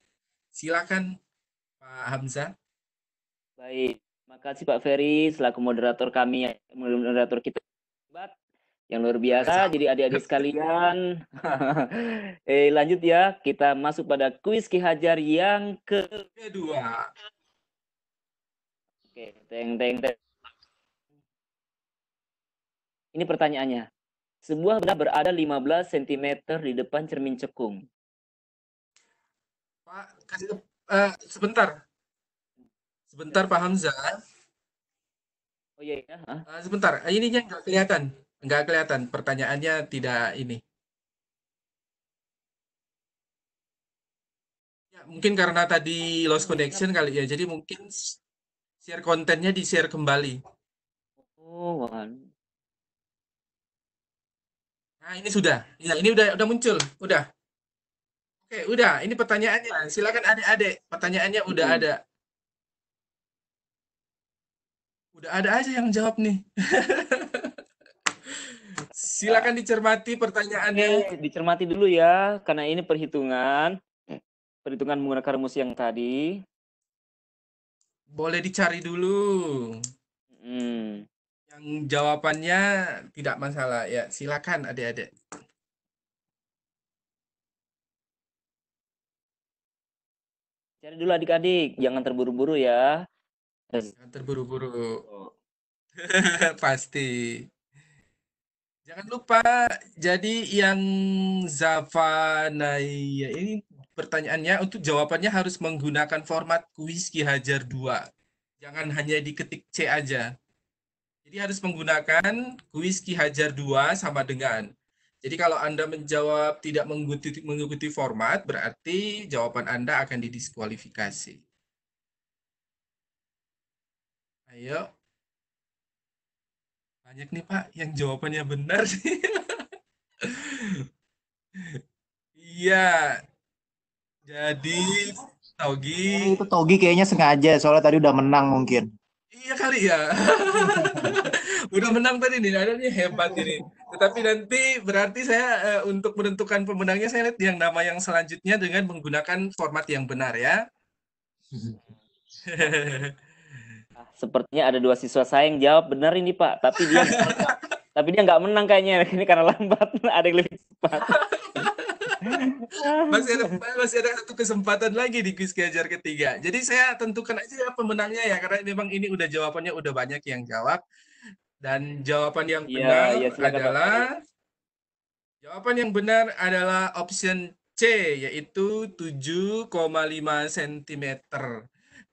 Silakan Pak Hamzah. Baik, Terima kasih
Pak Ferry selaku moderator kami, moderator kita yang luar biasa. Jadi adik-adik sekalian, eh lanjut ya kita masuk pada kuis Ki Hajar yang ke kedua. Oke, teng teng teng. Ini pertanyaannya. Sebuah benda berada 15 cm di depan cermin cekung.
Pak, kasih uh, sebentar. Sebentar Pak Hamzah. Oh iya ya. Uh, sebentar, ininya nggak kelihatan. Nggak kelihatan, pertanyaannya tidak ini. Ya, mungkin karena tadi lost connection kali ya, jadi mungkin share kontennya di-share kembali. Oh, Nah, ini sudah. Ya, ini udah udah muncul, udah. Oke, udah. Ini pertanyaannya. Silakan adik-adik. Pertanyaannya udah hmm. ada. Udah ada aja yang jawab nih. Silakan
dicermati pertanyaannya. Oke, dicermati dulu ya, karena ini perhitungan. Perhitungan menggunakan rumus yang tadi.
Boleh dicari dulu. Hmm. Yang jawabannya tidak masalah ya. Silakan adik-adik.
Cari dulu adik-adik, jangan terburu-buru ya.
Jangan terburu-buru. Oh. Pasti. Jangan lupa, jadi yang Zafanaya ini pertanyaannya untuk jawabannya harus menggunakan format kuis Ki Hajar 2. Jangan hanya diketik C aja. Jadi harus menggunakan kuis Ki Hajar 2 sama dengan. Jadi kalau Anda menjawab tidak mengikuti, mengikuti format, berarti jawaban Anda akan didiskualifikasi. Ayo. Banyak nih Pak yang jawabannya benar sih. Iya. Jadi Togi. Iya, itu Togi kayaknya sengaja soalnya tadi udah menang mungkin. Iya kali ya. udah menang tadi nih, ada nih hebat ini. Tetapi nanti berarti saya uh, untuk menentukan pemenangnya saya lihat yang nama yang selanjutnya dengan menggunakan format yang benar ya.
Sepertinya ada dua siswa saya yang jawab benar ini Pak, tapi dia tapi dia nggak menang kayaknya ini karena lambat ada yang lebih cepat.
masih ada masih ada satu kesempatan lagi di kuis kejar ketiga. Jadi saya tentukan aja ya pemenangnya ya karena memang ini udah jawabannya udah banyak yang jawab dan jawaban yang iya, benar ya, ya, adalah bapak. jawaban yang benar adalah option C yaitu 7,5 cm.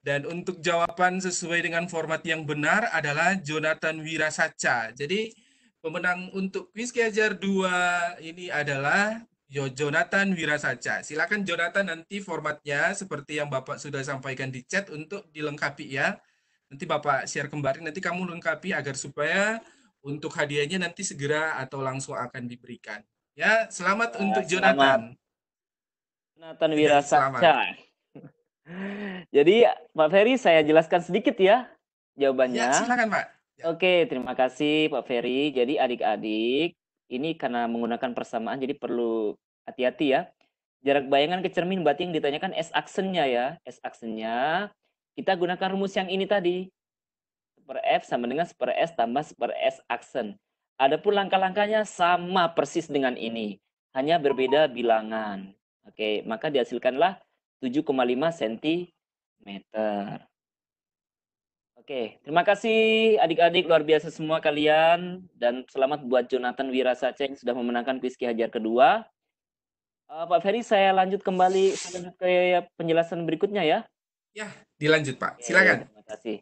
Dan untuk jawaban sesuai dengan format yang benar adalah Jonathan Wirasaca. Jadi pemenang untuk Quiz kejar 2 ini adalah Yo Jonathan Wirasaca. Silakan Jonathan nanti formatnya seperti yang Bapak sudah sampaikan di chat untuk dilengkapi ya. Nanti Bapak share kembali nanti kamu lengkapi agar supaya untuk hadiahnya nanti segera atau langsung akan diberikan. Ya, selamat ya, untuk selamat. Jonathan. Jonathan Wirasaca. Ya, selamat.
Jadi Pak Ferry saya jelaskan sedikit ya jawabannya. Ya, silakan Pak. Ya. Oke, terima kasih Pak Ferry. Jadi adik-adik, ini karena menggunakan persamaan jadi perlu hati-hati ya. Jarak bayangan ke cermin berarti yang ditanyakan S aksennya ya. S aksennya kita gunakan rumus yang ini tadi. Per F sama dengan per S tambah per S aksen. Adapun langkah-langkahnya sama persis dengan ini. Hanya berbeda bilangan. Oke, maka dihasilkanlah 7,5 cm. Oke, terima kasih adik-adik luar biasa semua kalian dan selamat buat Jonathan Wirasace yang sudah memenangkan kuis Ki Hajar kedua. Uh, Pak Ferry, saya lanjut kembali ke penjelasan berikutnya ya.
Ya, dilanjut Pak. Silakan.
terima kasih.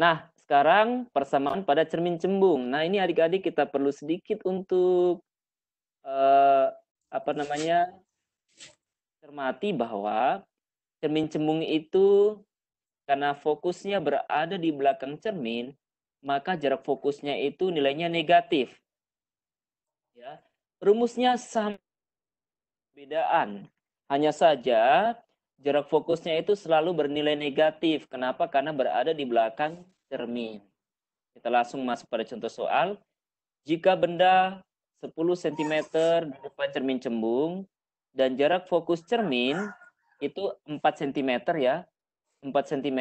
Nah, sekarang persamaan pada cermin cembung. Nah, ini adik-adik kita perlu sedikit untuk uh, apa namanya cermati bahwa Cermin cembung itu karena fokusnya berada di belakang cermin, maka jarak fokusnya itu nilainya negatif. Ya, rumusnya sama bedaan. Hanya saja jarak fokusnya itu selalu bernilai negatif. Kenapa? Karena berada di belakang cermin. Kita langsung masuk pada contoh soal. Jika benda 10 cm di depan cermin cembung dan jarak fokus cermin itu 4 cm ya. 4 cm,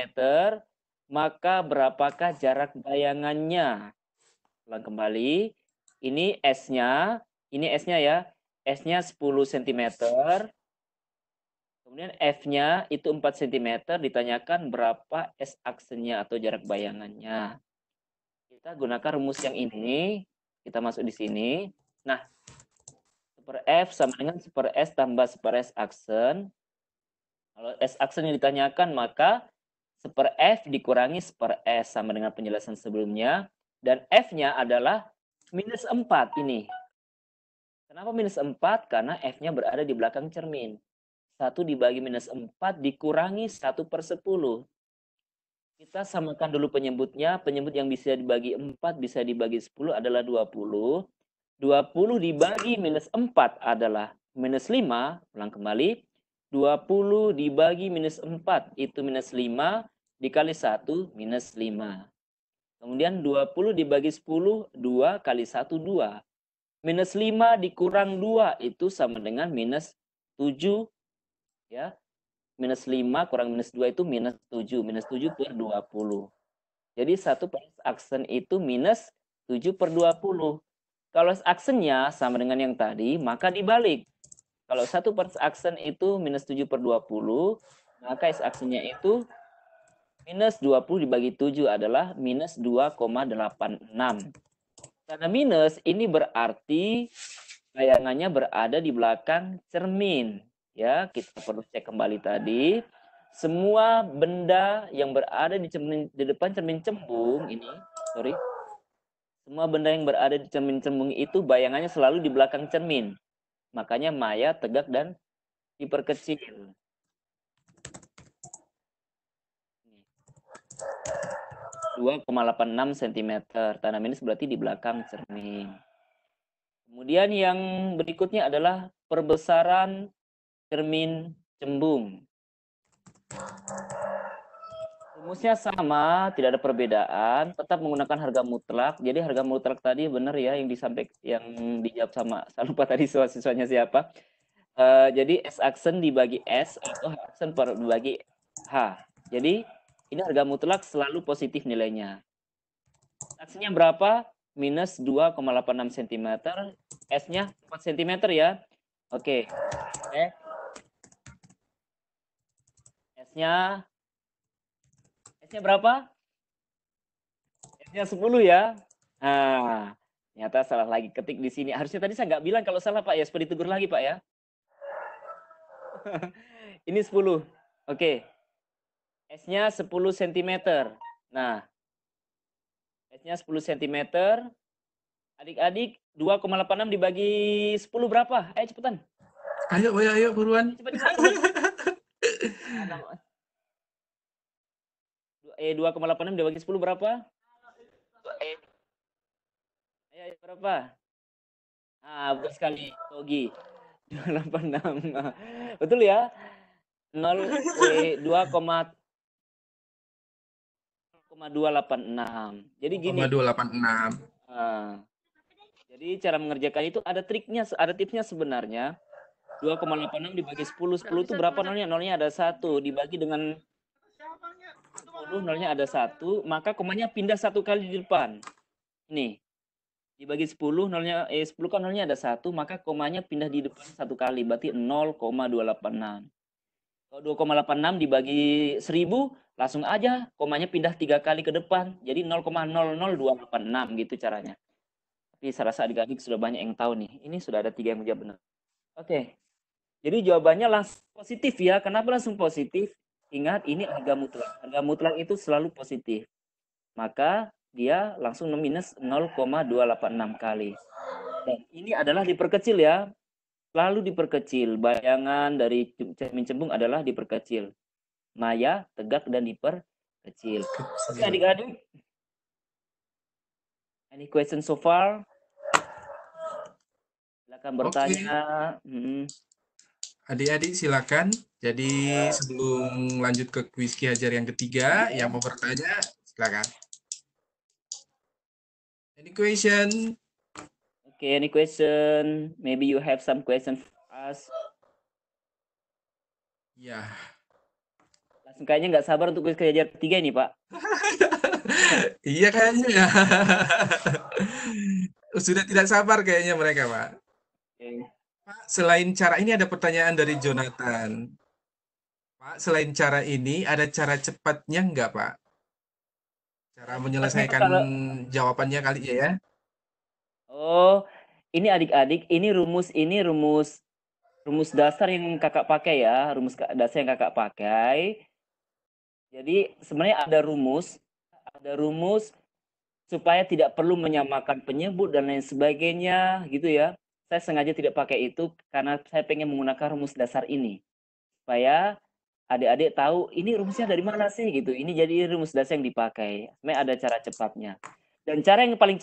maka berapakah jarak bayangannya? Ulang kembali. Ini S-nya, ini S-nya ya. S-nya 10 cm. Kemudian F-nya itu 4 cm, ditanyakan berapa S aksennya atau jarak bayangannya. Kita gunakan rumus yang ini, kita masuk di sini. Nah, super F sama dengan super S tambah super S aksen kalau S aksen yang ditanyakan, maka seper F dikurangi seper S sama dengan penjelasan sebelumnya. Dan F-nya adalah minus 4 ini. Kenapa minus 4? Karena F-nya berada di belakang cermin. 1 dibagi minus 4 dikurangi 1 per 10. Kita samakan dulu penyebutnya. Penyebut yang bisa dibagi 4 bisa dibagi 10 adalah 20. 20 dibagi minus 4 adalah minus 5. Ulang kembali. 20 dibagi minus 4 itu minus 5 dikali 1 minus 5. Kemudian 20 dibagi 10, 2 kali 1, 2. Minus 5 dikurang 2 itu sama dengan minus 7. Ya. Minus 5 kurang minus 2 itu minus 7. Minus 7 per 20. Jadi 1 per aksen itu minus 7 per 20. Kalau aksennya sama dengan yang tadi, maka dibalik. Kalau satu per aksen itu minus 7 per 20, maka S aksennya itu minus 20 dibagi 7 adalah minus 2,86. Karena minus ini berarti bayangannya berada di belakang cermin. Ya, kita perlu cek kembali tadi. Semua benda yang berada di, cermin, di depan cermin cembung ini, sorry, semua benda yang berada di cermin cembung itu bayangannya selalu di belakang cermin. Makanya maya tegak dan diperkecil. Nih. 2,86 cm. Tanam ini berarti di belakang cermin. Kemudian yang berikutnya adalah perbesaran cermin cembung rumusnya sama, tidak ada perbedaan, tetap menggunakan harga mutlak. Jadi harga mutlak tadi benar ya yang disampaikan yang dijawab sama saya lupa tadi siswanya siapa. Uh, jadi S aksen dibagi S atau H aksen per dibagi H. Jadi ini harga mutlak selalu positif nilainya. Aksinya berapa? Minus 2,86 cm. S-nya 4 cm ya. Oke. Okay. S-nya F-nya berapa? F-nya 10 ya. Nah, ternyata salah lagi. Ketik di sini. Harusnya tadi saya nggak bilang kalau salah, Pak. Ya, seperti tegur lagi, Pak ya. ini 10. Oke. Okay. S-nya 10 cm. Nah, S-nya 10 cm. Adik-adik 2,86 dibagi 10 berapa? Ayo cepetan.
Ayo, ayo, ayo buruan. Cepat, cepat.
E eh, 2,86 dibagi 10 berapa? E. Eh, ayo, ya, ayo berapa? Ah, betul sekali, Togi. 286. Betul ya? 0 E 2, 286. Jadi gini. 286. Uh, ah. jadi cara mengerjakan itu ada triknya, ada tipsnya sebenarnya. 2,86 dibagi 10, 10 itu berapa nolnya? Nolnya ada satu dibagi dengan 10, nolnya ada satu, maka komanya pindah satu kali di depan. Nih, dibagi 10, nolnya, eh, 10 kan nolnya ada satu, maka komanya pindah di depan satu kali, berarti 0,286. Kalau 2,86 dibagi 1000, langsung aja komanya pindah tiga kali ke depan, jadi 0,00286 gitu caranya. Tapi saya rasa adik-adik sudah banyak yang tahu nih, ini sudah ada tiga yang menjawab benar. Oke, okay. Jadi jawabannya langsung positif ya. Kenapa langsung positif? Ingat ini harga mutlak. Harga mutlak itu selalu positif. Maka dia langsung minus 0,286 kali. Dan nah, ini adalah diperkecil ya. Selalu diperkecil. Bayangan dari cermin cembung adalah diperkecil. Maya, tegak, dan diperkecil. Oke adik-adik. Any question so far?
Silakan bertanya. Okay. Hmm adik-adik silakan. Jadi sebelum lanjut ke kuis Ki Hajar yang ketiga, yang mau bertanya silakan. Any question?
Okay, any question? Maybe you have some question for us. Ya. Langsung kayaknya nggak sabar untuk kuis Ki Hajar ketiga ini, Pak.
iya kayaknya. Sudah tidak sabar kayaknya mereka, Pak. Okay. Pak, selain cara ini ada pertanyaan dari Jonathan. Pak, selain cara ini ada cara cepatnya enggak, Pak? Cara menyelesaikan kalau... jawabannya kali ya ya.
Oh, ini adik-adik, ini rumus ini rumus rumus dasar yang Kakak pakai ya, rumus dasar yang Kakak pakai. Jadi sebenarnya ada rumus, ada rumus supaya tidak perlu menyamakan penyebut dan lain sebagainya gitu ya saya sengaja tidak pakai itu karena saya pengen menggunakan rumus dasar ini supaya adik-adik tahu ini rumusnya dari mana sih gitu. Ini jadi rumus dasar yang dipakai. Sebenarnya ada cara cepatnya. Dan cara yang paling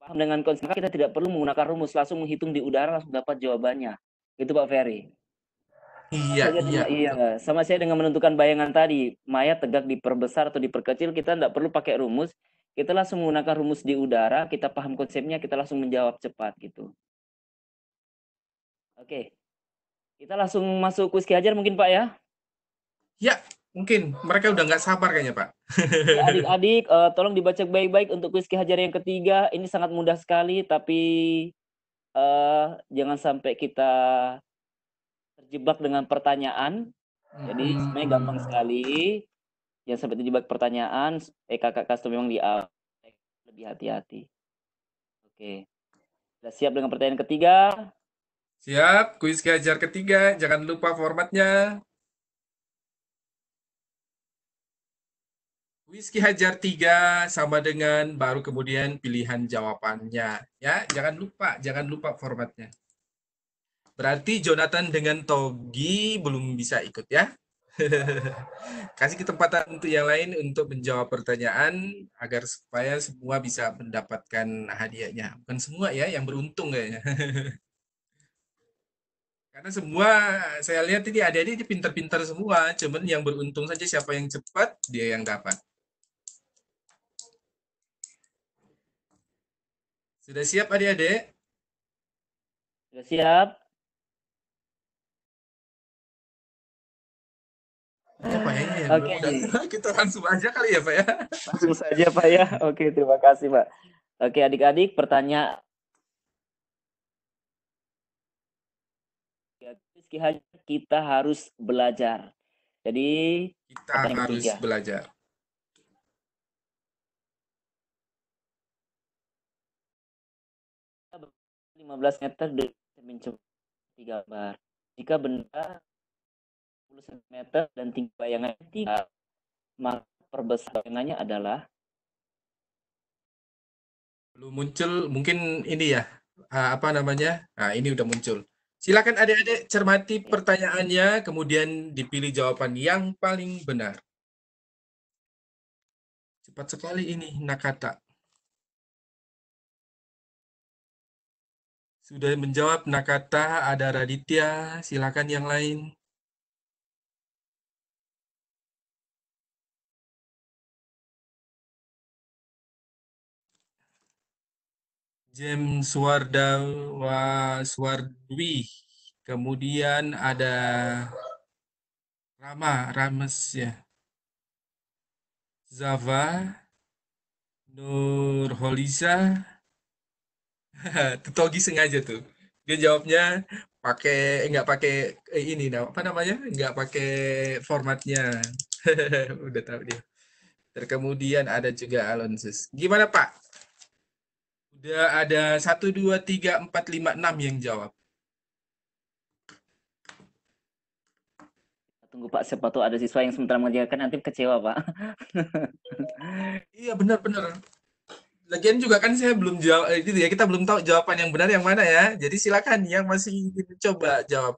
paham dengan konsep kita tidak perlu menggunakan rumus langsung menghitung di udara langsung dapat jawabannya. Itu Pak Ferry.
Iya, saya iya. Iya,
sama saya dengan menentukan bayangan tadi, maya tegak diperbesar atau diperkecil, kita tidak perlu pakai rumus, kita langsung menggunakan rumus di udara, kita paham konsepnya, kita langsung menjawab cepat gitu. Oke, kita langsung masuk kuis Hajar mungkin Pak ya?
Ya, mungkin. Mereka udah nggak sabar kayaknya Pak. Ya,
adik-adik, ya, uh, tolong dibaca baik-baik untuk kuis Hajar yang ketiga. Ini sangat mudah sekali, tapi uh, jangan sampai kita terjebak dengan pertanyaan.
Jadi sebenarnya gampang
sekali yang sampai terjebak pertanyaan eh kakak custom memang di lebih hati-hati. Oke. Sudah siap dengan pertanyaan ketiga?
Siap, kuis keajar ketiga. Jangan lupa formatnya. Whisky Hajar 3 sama dengan baru kemudian pilihan jawabannya. Ya, jangan lupa, jangan lupa formatnya. Berarti Jonathan dengan Togi belum bisa ikut ya. Kasih kesempatan untuk yang lain untuk menjawab pertanyaan agar supaya semua bisa mendapatkan hadiahnya. Bukan semua ya yang beruntung kayaknya. Karena semua saya lihat ini ada ini pintar-pintar semua, cuman yang beruntung saja siapa yang cepat dia yang dapat.
Sudah siap adik-adik? Sudah siap.
Ya, Pak, ya, ya. Oke. Okay.
Kita langsung aja kali ya, Pak ya.
Langsung saja, Pak ya. Oke, terima kasih, Pak. Oke, adik-adik, pertanyaan kita harus belajar. Jadi
kita harus ketiga. belajar.
Kita 15 meter dari cermin tiga bar. Jika benar. 10 cm dan tinggi bayangan 3, maka perbesar bayangannya adalah belum
muncul mungkin ini ya ah, apa namanya nah ini udah muncul silakan adik-adik cermati pertanyaannya kemudian dipilih jawaban yang paling benar cepat sekali ini Nakata
sudah menjawab Nakata ada Raditya silakan yang lain
James Wardawa Swardwi. Kemudian ada Rama, Rames ya. Zava, Nur Holisa. Tutogi sengaja tuh. Dia jawabnya pakai eh, nggak pakai eh, ini apa namanya? nggak pakai formatnya. Udah tahu dia. Terkemudian ada juga Alonsus. Gimana Pak? Udah ada 1, 2, 3, 4, 5, 6 yang jawab.
Tunggu Pak, siapa tuh ada siswa yang sementara mengerjakan nanti kecewa
Pak. iya benar-benar. Lagian juga kan saya belum jawab, eh, gitu ya kita belum tahu jawaban yang benar yang mana ya. Jadi silakan yang masih ingin coba jawab.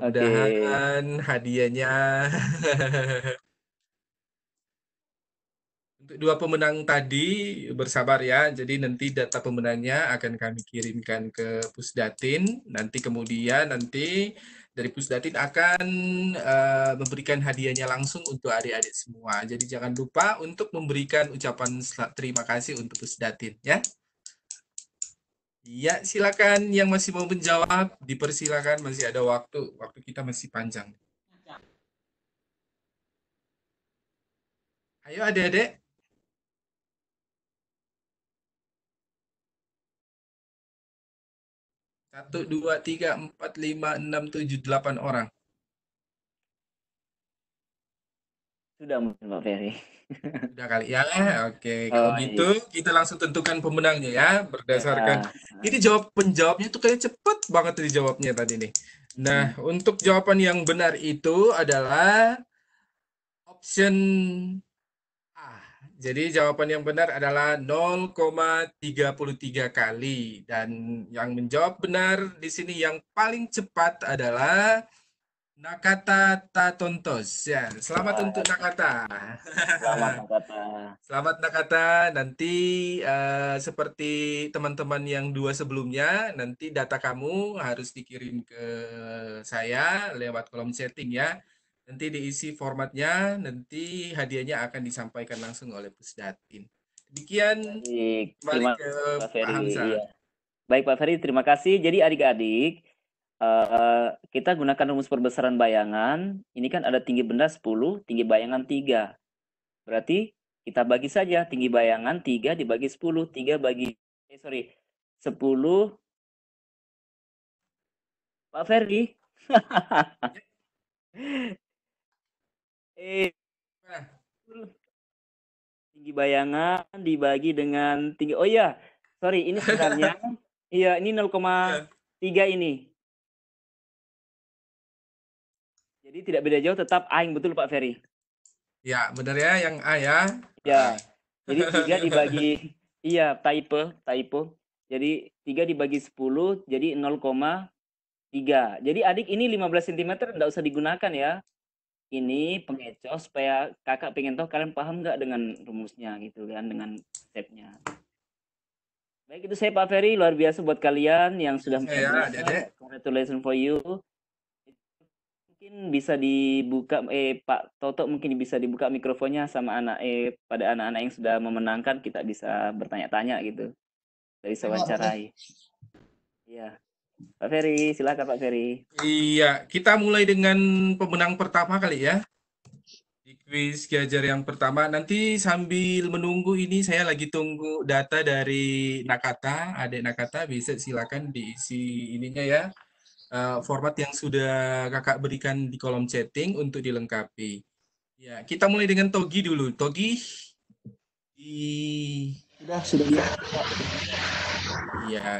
Mudah-mudahan okay. hadiahnya dua pemenang tadi bersabar ya. Jadi nanti data pemenangnya akan kami kirimkan ke Pusdatin. Nanti kemudian nanti dari Pusdatin akan uh, memberikan hadiahnya langsung untuk adik-adik semua. Jadi jangan lupa untuk memberikan ucapan terima kasih untuk Pusdatin ya. Ya, silakan yang masih mau menjawab dipersilakan masih ada waktu. Waktu kita masih panjang. Ayo adik-adik. Satu, dua, tiga, empat, lima, enam, tujuh, delapan orang.
Sudah mungkin Pak Ferry.
Sudah kali ya. Oke, oh, kalau oh, gitu iya. kita langsung tentukan pemenangnya ya berdasarkan ya. ini jawab penjawabnya tuh kayak cepet banget tadi jawabnya tadi nih. Nah, hmm. untuk jawaban yang benar itu adalah option jadi jawaban yang benar adalah 0,33 kali. Dan yang menjawab benar di sini yang paling cepat adalah Nakata Tatontos. Ya, selamat untuk Nakata. Selamat Nakata. Selamat Nakata. Nanti uh, seperti teman-teman yang dua sebelumnya, nanti data kamu harus dikirim ke saya lewat kolom setting ya. Nanti diisi formatnya, nanti hadiahnya akan disampaikan langsung oleh Pusdatin. Demikian Baik,
kasih Pak Ferry. Iya. Baik Pak Ferry, terima kasih. Jadi adik-adik, uh, kita gunakan rumus perbesaran bayangan. Ini kan ada tinggi benda 10, tinggi bayangan 3. Berarti kita bagi saja tinggi bayangan 3 dibagi 10, 3 bagi eh sorry, 10 Pak Ferry ya. Ya. Eh, nah. tinggi bayangan dibagi dengan tinggi. Oh iya, sorry, ini sebenarnya. iya, ini 0,3 iya. ini. Jadi tidak beda jauh, tetap aing betul Pak Ferry.
Ya, benar ya yang A ya. Ya. Jadi tiga dibagi iya,
typo, typo. Jadi tiga dibagi 10 jadi 0,3. Jadi adik ini 15 cm tidak usah digunakan ya. Ini pengecoh supaya Kakak pengen tahu kalian paham nggak dengan rumusnya gitu kan, dengan stepnya. Baik itu saya Pak Ferry, luar biasa buat kalian yang sudah ya, ya, Congratulations for you. Mungkin bisa dibuka eh Pak Toto mungkin bisa dibuka mikrofonnya sama anak eh pada anak-anak yang sudah memenangkan kita bisa bertanya-tanya
gitu. Dari wawancarai.
Iya. Pak Ferry, silakan Pak
Ferry. Iya, kita mulai dengan pemenang pertama kali ya. Di kuis Gajar yang pertama, nanti sambil menunggu ini saya lagi tunggu data dari Nakata, adik Nakata bisa silakan diisi ininya ya. Eh, format yang sudah kakak berikan di kolom chatting untuk dilengkapi. Ya, kita mulai dengan Togi dulu. Togi di sudah sudah. Iya. Ya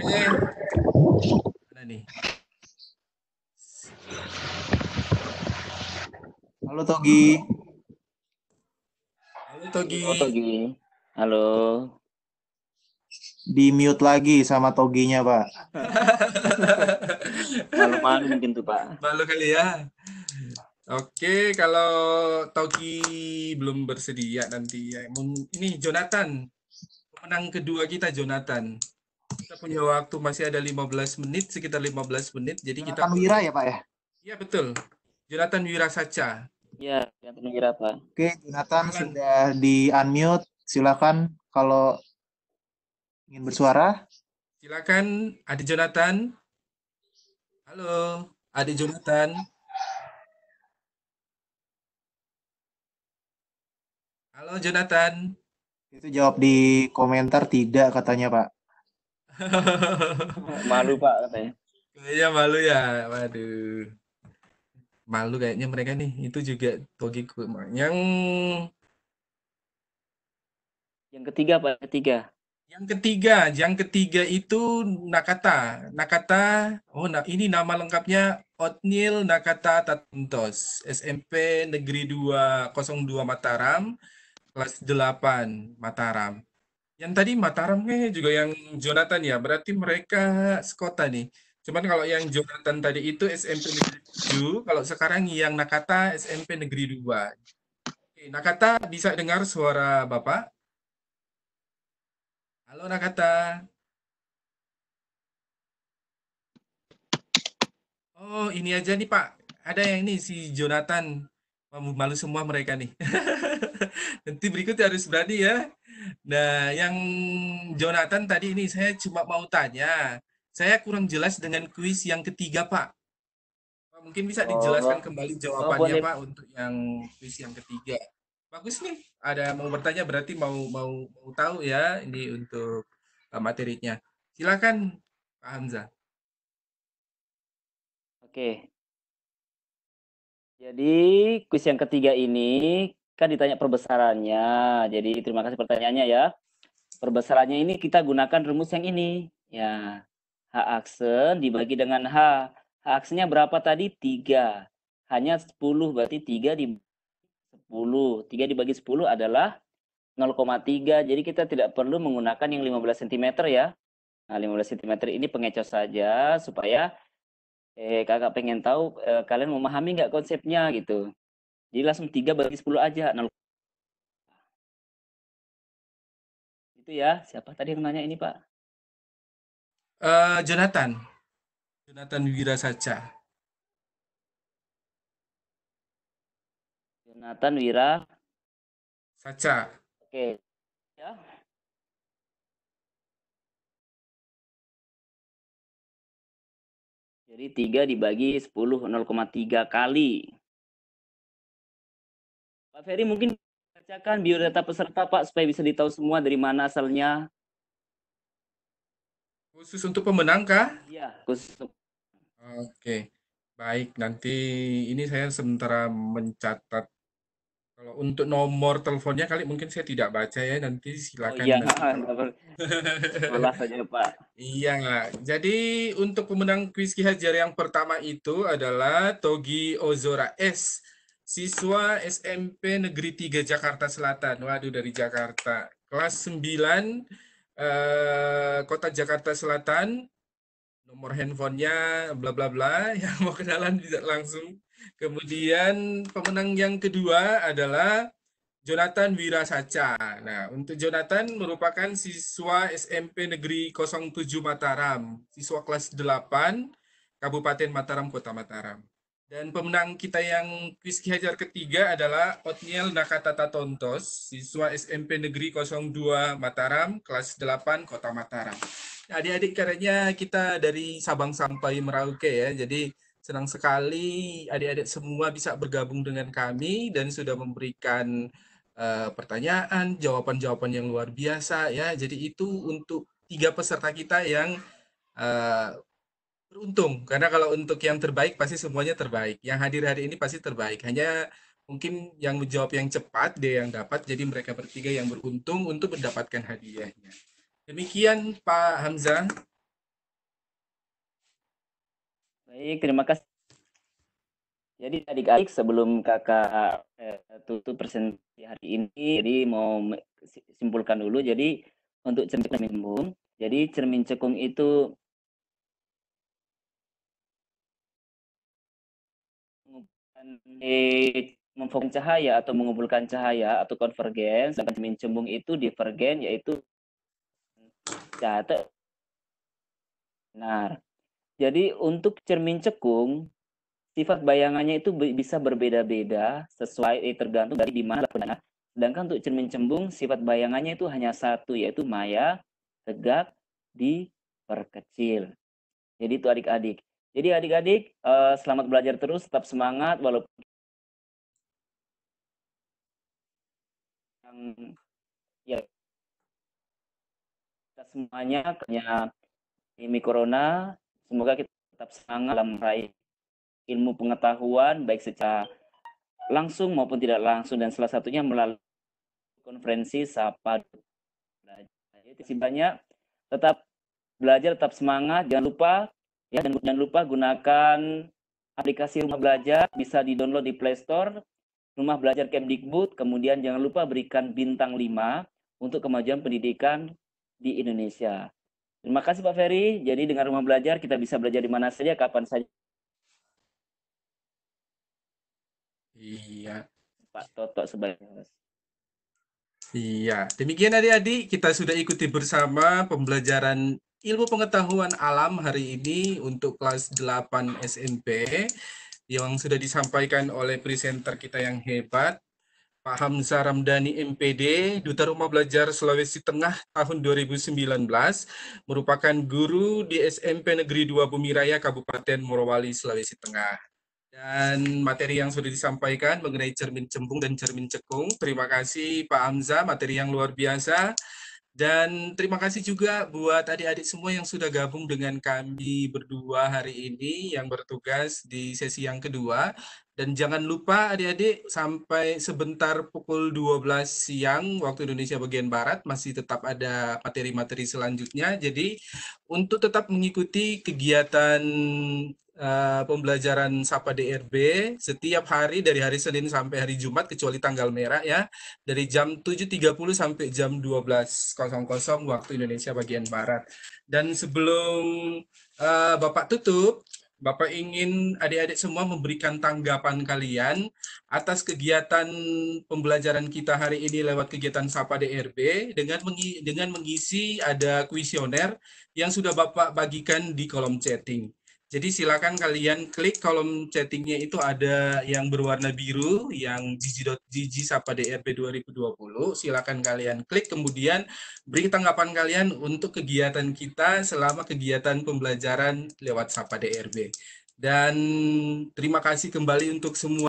mana nih?
Halo Togi. Halo Togi. Halo Togi.
Halo.
Di mute lagi sama Toginya Pak. Malu-malu mungkin tuh Pak. Malu kali ya. Oke, kalau Togi belum bersedia nanti ya. Ini Jonathan, pemenang kedua kita Jonathan. Kita punya waktu masih ada 15 menit, sekitar 15 menit. Jadi Jonathan kita Wira ya, Pak ya? Iya, betul. Jonathan Wira Saca. Iya, Jonathan Wira, Pak. Oke, Jonathan Silakan. sudah di-unmute. Silakan kalau ingin bersuara. Silakan, Adik Jonathan. Halo, Adik Jonathan. Halo Jonathan. Itu jawab di komentar tidak katanya Pak. malu pak katanya kayaknya malu ya waduh malu kayaknya mereka nih itu juga togiku yang yang ketiga pak ketiga yang ketiga, yang ketiga itu Nakata. Nakata, oh nah ini nama lengkapnya Otnil Nakata Tatuntos, SMP Negeri 202 Mataram, kelas 8 Mataram. Yang tadi Mataramnya juga yang Jonathan ya. Berarti mereka sekota nih. Cuman kalau yang Jonathan tadi itu SMP Negeri 7, kalau sekarang yang Nakata SMP Negeri 2. Oke, Nakata bisa dengar suara Bapak? Halo Nakata. Oh, ini aja nih Pak. Ada yang ini si Jonathan. Malu semua mereka nih. Nanti berikutnya harus berani ya. Nah, yang Jonathan tadi ini saya cuma mau tanya. Saya kurang jelas dengan kuis yang ketiga, Pak. Mungkin bisa oh, dijelaskan oh, kembali jawabannya, Pak, untuk yang kuis yang ketiga. Bagus nih. Ada mau bertanya berarti mau mau mau tahu ya ini untuk eh, materinya. Silakan Pak Hamzah. Oke. Jadi kuis
yang ketiga ini kan ditanya perbesarannya. Jadi terima kasih pertanyaannya ya. Perbesarannya ini kita gunakan rumus yang ini. Ya, H aksen dibagi dengan H. H aksennya berapa tadi? 3. Hanya 10 berarti 3 di 10. 3 dibagi 10 adalah 0,3. Jadi kita tidak perlu menggunakan yang 15 cm ya. Nah, 15 cm ini pengecoh saja supaya eh, kakak pengen tahu eh, kalian memahami nggak konsepnya gitu. Jadi langsung 3 bagi 10 aja. Nah, itu ya. Siapa tadi yang nanya ini, Pak?
Uh, Jonathan. Jonathan Wira Saca.
Jonathan Wira Saca. Oke. Okay. Ya. Jadi 3 dibagi 10, 0,3 kali. Pak Ferry mungkin bacakan biodata peserta Pak supaya bisa ditahu semua dari mana
asalnya. Khusus untuk pemenang kah? Iya, khusus. Oke. Baik, nanti ini saya sementara mencatat kalau untuk nomor teleponnya kali mungkin saya tidak baca ya nanti silakan. Oh, iya, nah, saja Pak. Iya, jadi untuk pemenang kuis Ki Hajar yang pertama itu adalah Togi Ozora S siswa SMP Negeri 3 Jakarta Selatan. Waduh dari Jakarta. Kelas 9 eh, Kota Jakarta Selatan. Nomor handphonenya bla bla bla yang mau kenalan tidak langsung. Kemudian pemenang yang kedua adalah Jonathan Wirasaca. Nah, untuk Jonathan merupakan siswa SMP Negeri 07 Mataram, siswa kelas 8 Kabupaten Mataram Kota Mataram. Dan pemenang kita yang kuis Ki Hajar ketiga adalah Otniel Nakatata Tontos, siswa SMP Negeri 02 Mataram, kelas 8 Kota Mataram. Nah, adik-adik karenanya kita dari Sabang sampai Merauke ya, jadi senang sekali adik-adik semua bisa bergabung dengan kami dan sudah memberikan uh, pertanyaan, jawaban-jawaban yang luar biasa ya. Jadi itu untuk tiga peserta kita yang uh, beruntung karena kalau untuk yang terbaik pasti semuanya terbaik. Yang hadir hari ini pasti terbaik. Hanya mungkin yang menjawab yang cepat dia yang dapat. Jadi mereka bertiga yang beruntung untuk mendapatkan hadiahnya. Demikian Pak Hamzah.
Baik, terima kasih. Jadi adik-adik sebelum kakak eh, tutup presentasi hari ini, jadi mau simpulkan dulu. Jadi untuk cermin cekung, jadi cermin cekung itu memfokus cahaya atau mengumpulkan cahaya atau konvergen, sedangkan cermin cembung itu divergen yaitu cahaya. Benar. Jadi untuk cermin cekung sifat bayangannya itu bisa berbeda-beda sesuai eh, tergantung dari di mana letaknya. Sedangkan untuk cermin cembung sifat bayangannya itu hanya satu yaitu maya tegak diperkecil. Jadi itu adik-adik. Jadi adik-adik, eh, selamat belajar terus, tetap semangat walaupun ya kita semuanya kena ini corona, semoga kita tetap semangat dalam meraih ilmu pengetahuan baik secara langsung maupun tidak langsung dan salah satunya melalui konferensi Sapa Belajar. Terima kasih banyak. Tetap belajar, tetap semangat. Jangan lupa Ya, dan jangan lupa gunakan aplikasi Rumah Belajar, bisa di-download di Play Store, Rumah Belajar Kemdikbud, kemudian jangan lupa berikan bintang 5 untuk kemajuan pendidikan di Indonesia. Terima kasih Pak Ferry. Jadi dengan Rumah Belajar kita bisa belajar di mana
saja, kapan saja. Iya. Pak Toto sebagai Iya, demikian adik-adik kita sudah ikuti bersama pembelajaran ilmu pengetahuan alam hari ini untuk kelas 8 SMP yang sudah disampaikan oleh presenter kita yang hebat, Pak Hamzah Ramdhani MPD, Duta Rumah Belajar Sulawesi Tengah tahun 2019, merupakan guru di SMP Negeri 2 Bumi Raya Kabupaten Morowali, Sulawesi Tengah dan materi yang sudah disampaikan mengenai cermin cembung dan cermin cekung. Terima kasih Pak Hamzah, materi yang luar biasa. Dan terima kasih juga buat adik-adik semua yang sudah gabung dengan kami berdua hari ini yang bertugas di sesi yang kedua. Dan jangan lupa adik-adik sampai sebentar pukul 12 siang waktu Indonesia bagian Barat masih tetap ada materi-materi selanjutnya. Jadi untuk tetap mengikuti kegiatan uh, pembelajaran Sapa DRB setiap hari dari hari Senin sampai hari Jumat kecuali tanggal merah ya dari jam 7.30 sampai jam 12.00 waktu Indonesia bagian Barat. Dan sebelum uh, Bapak tutup, Bapak ingin adik-adik semua memberikan tanggapan kalian atas kegiatan pembelajaran kita hari ini lewat kegiatan Sapa DRB dengan mengisi, dengan mengisi ada kuesioner yang sudah Bapak bagikan di kolom chatting. Jadi silakan kalian klik kolom chattingnya itu ada yang berwarna biru yang gg.gg sapa DRP 2020. Silakan kalian klik kemudian beri tanggapan kalian untuk kegiatan kita selama kegiatan pembelajaran lewat sapa DRB. Dan terima kasih kembali untuk semua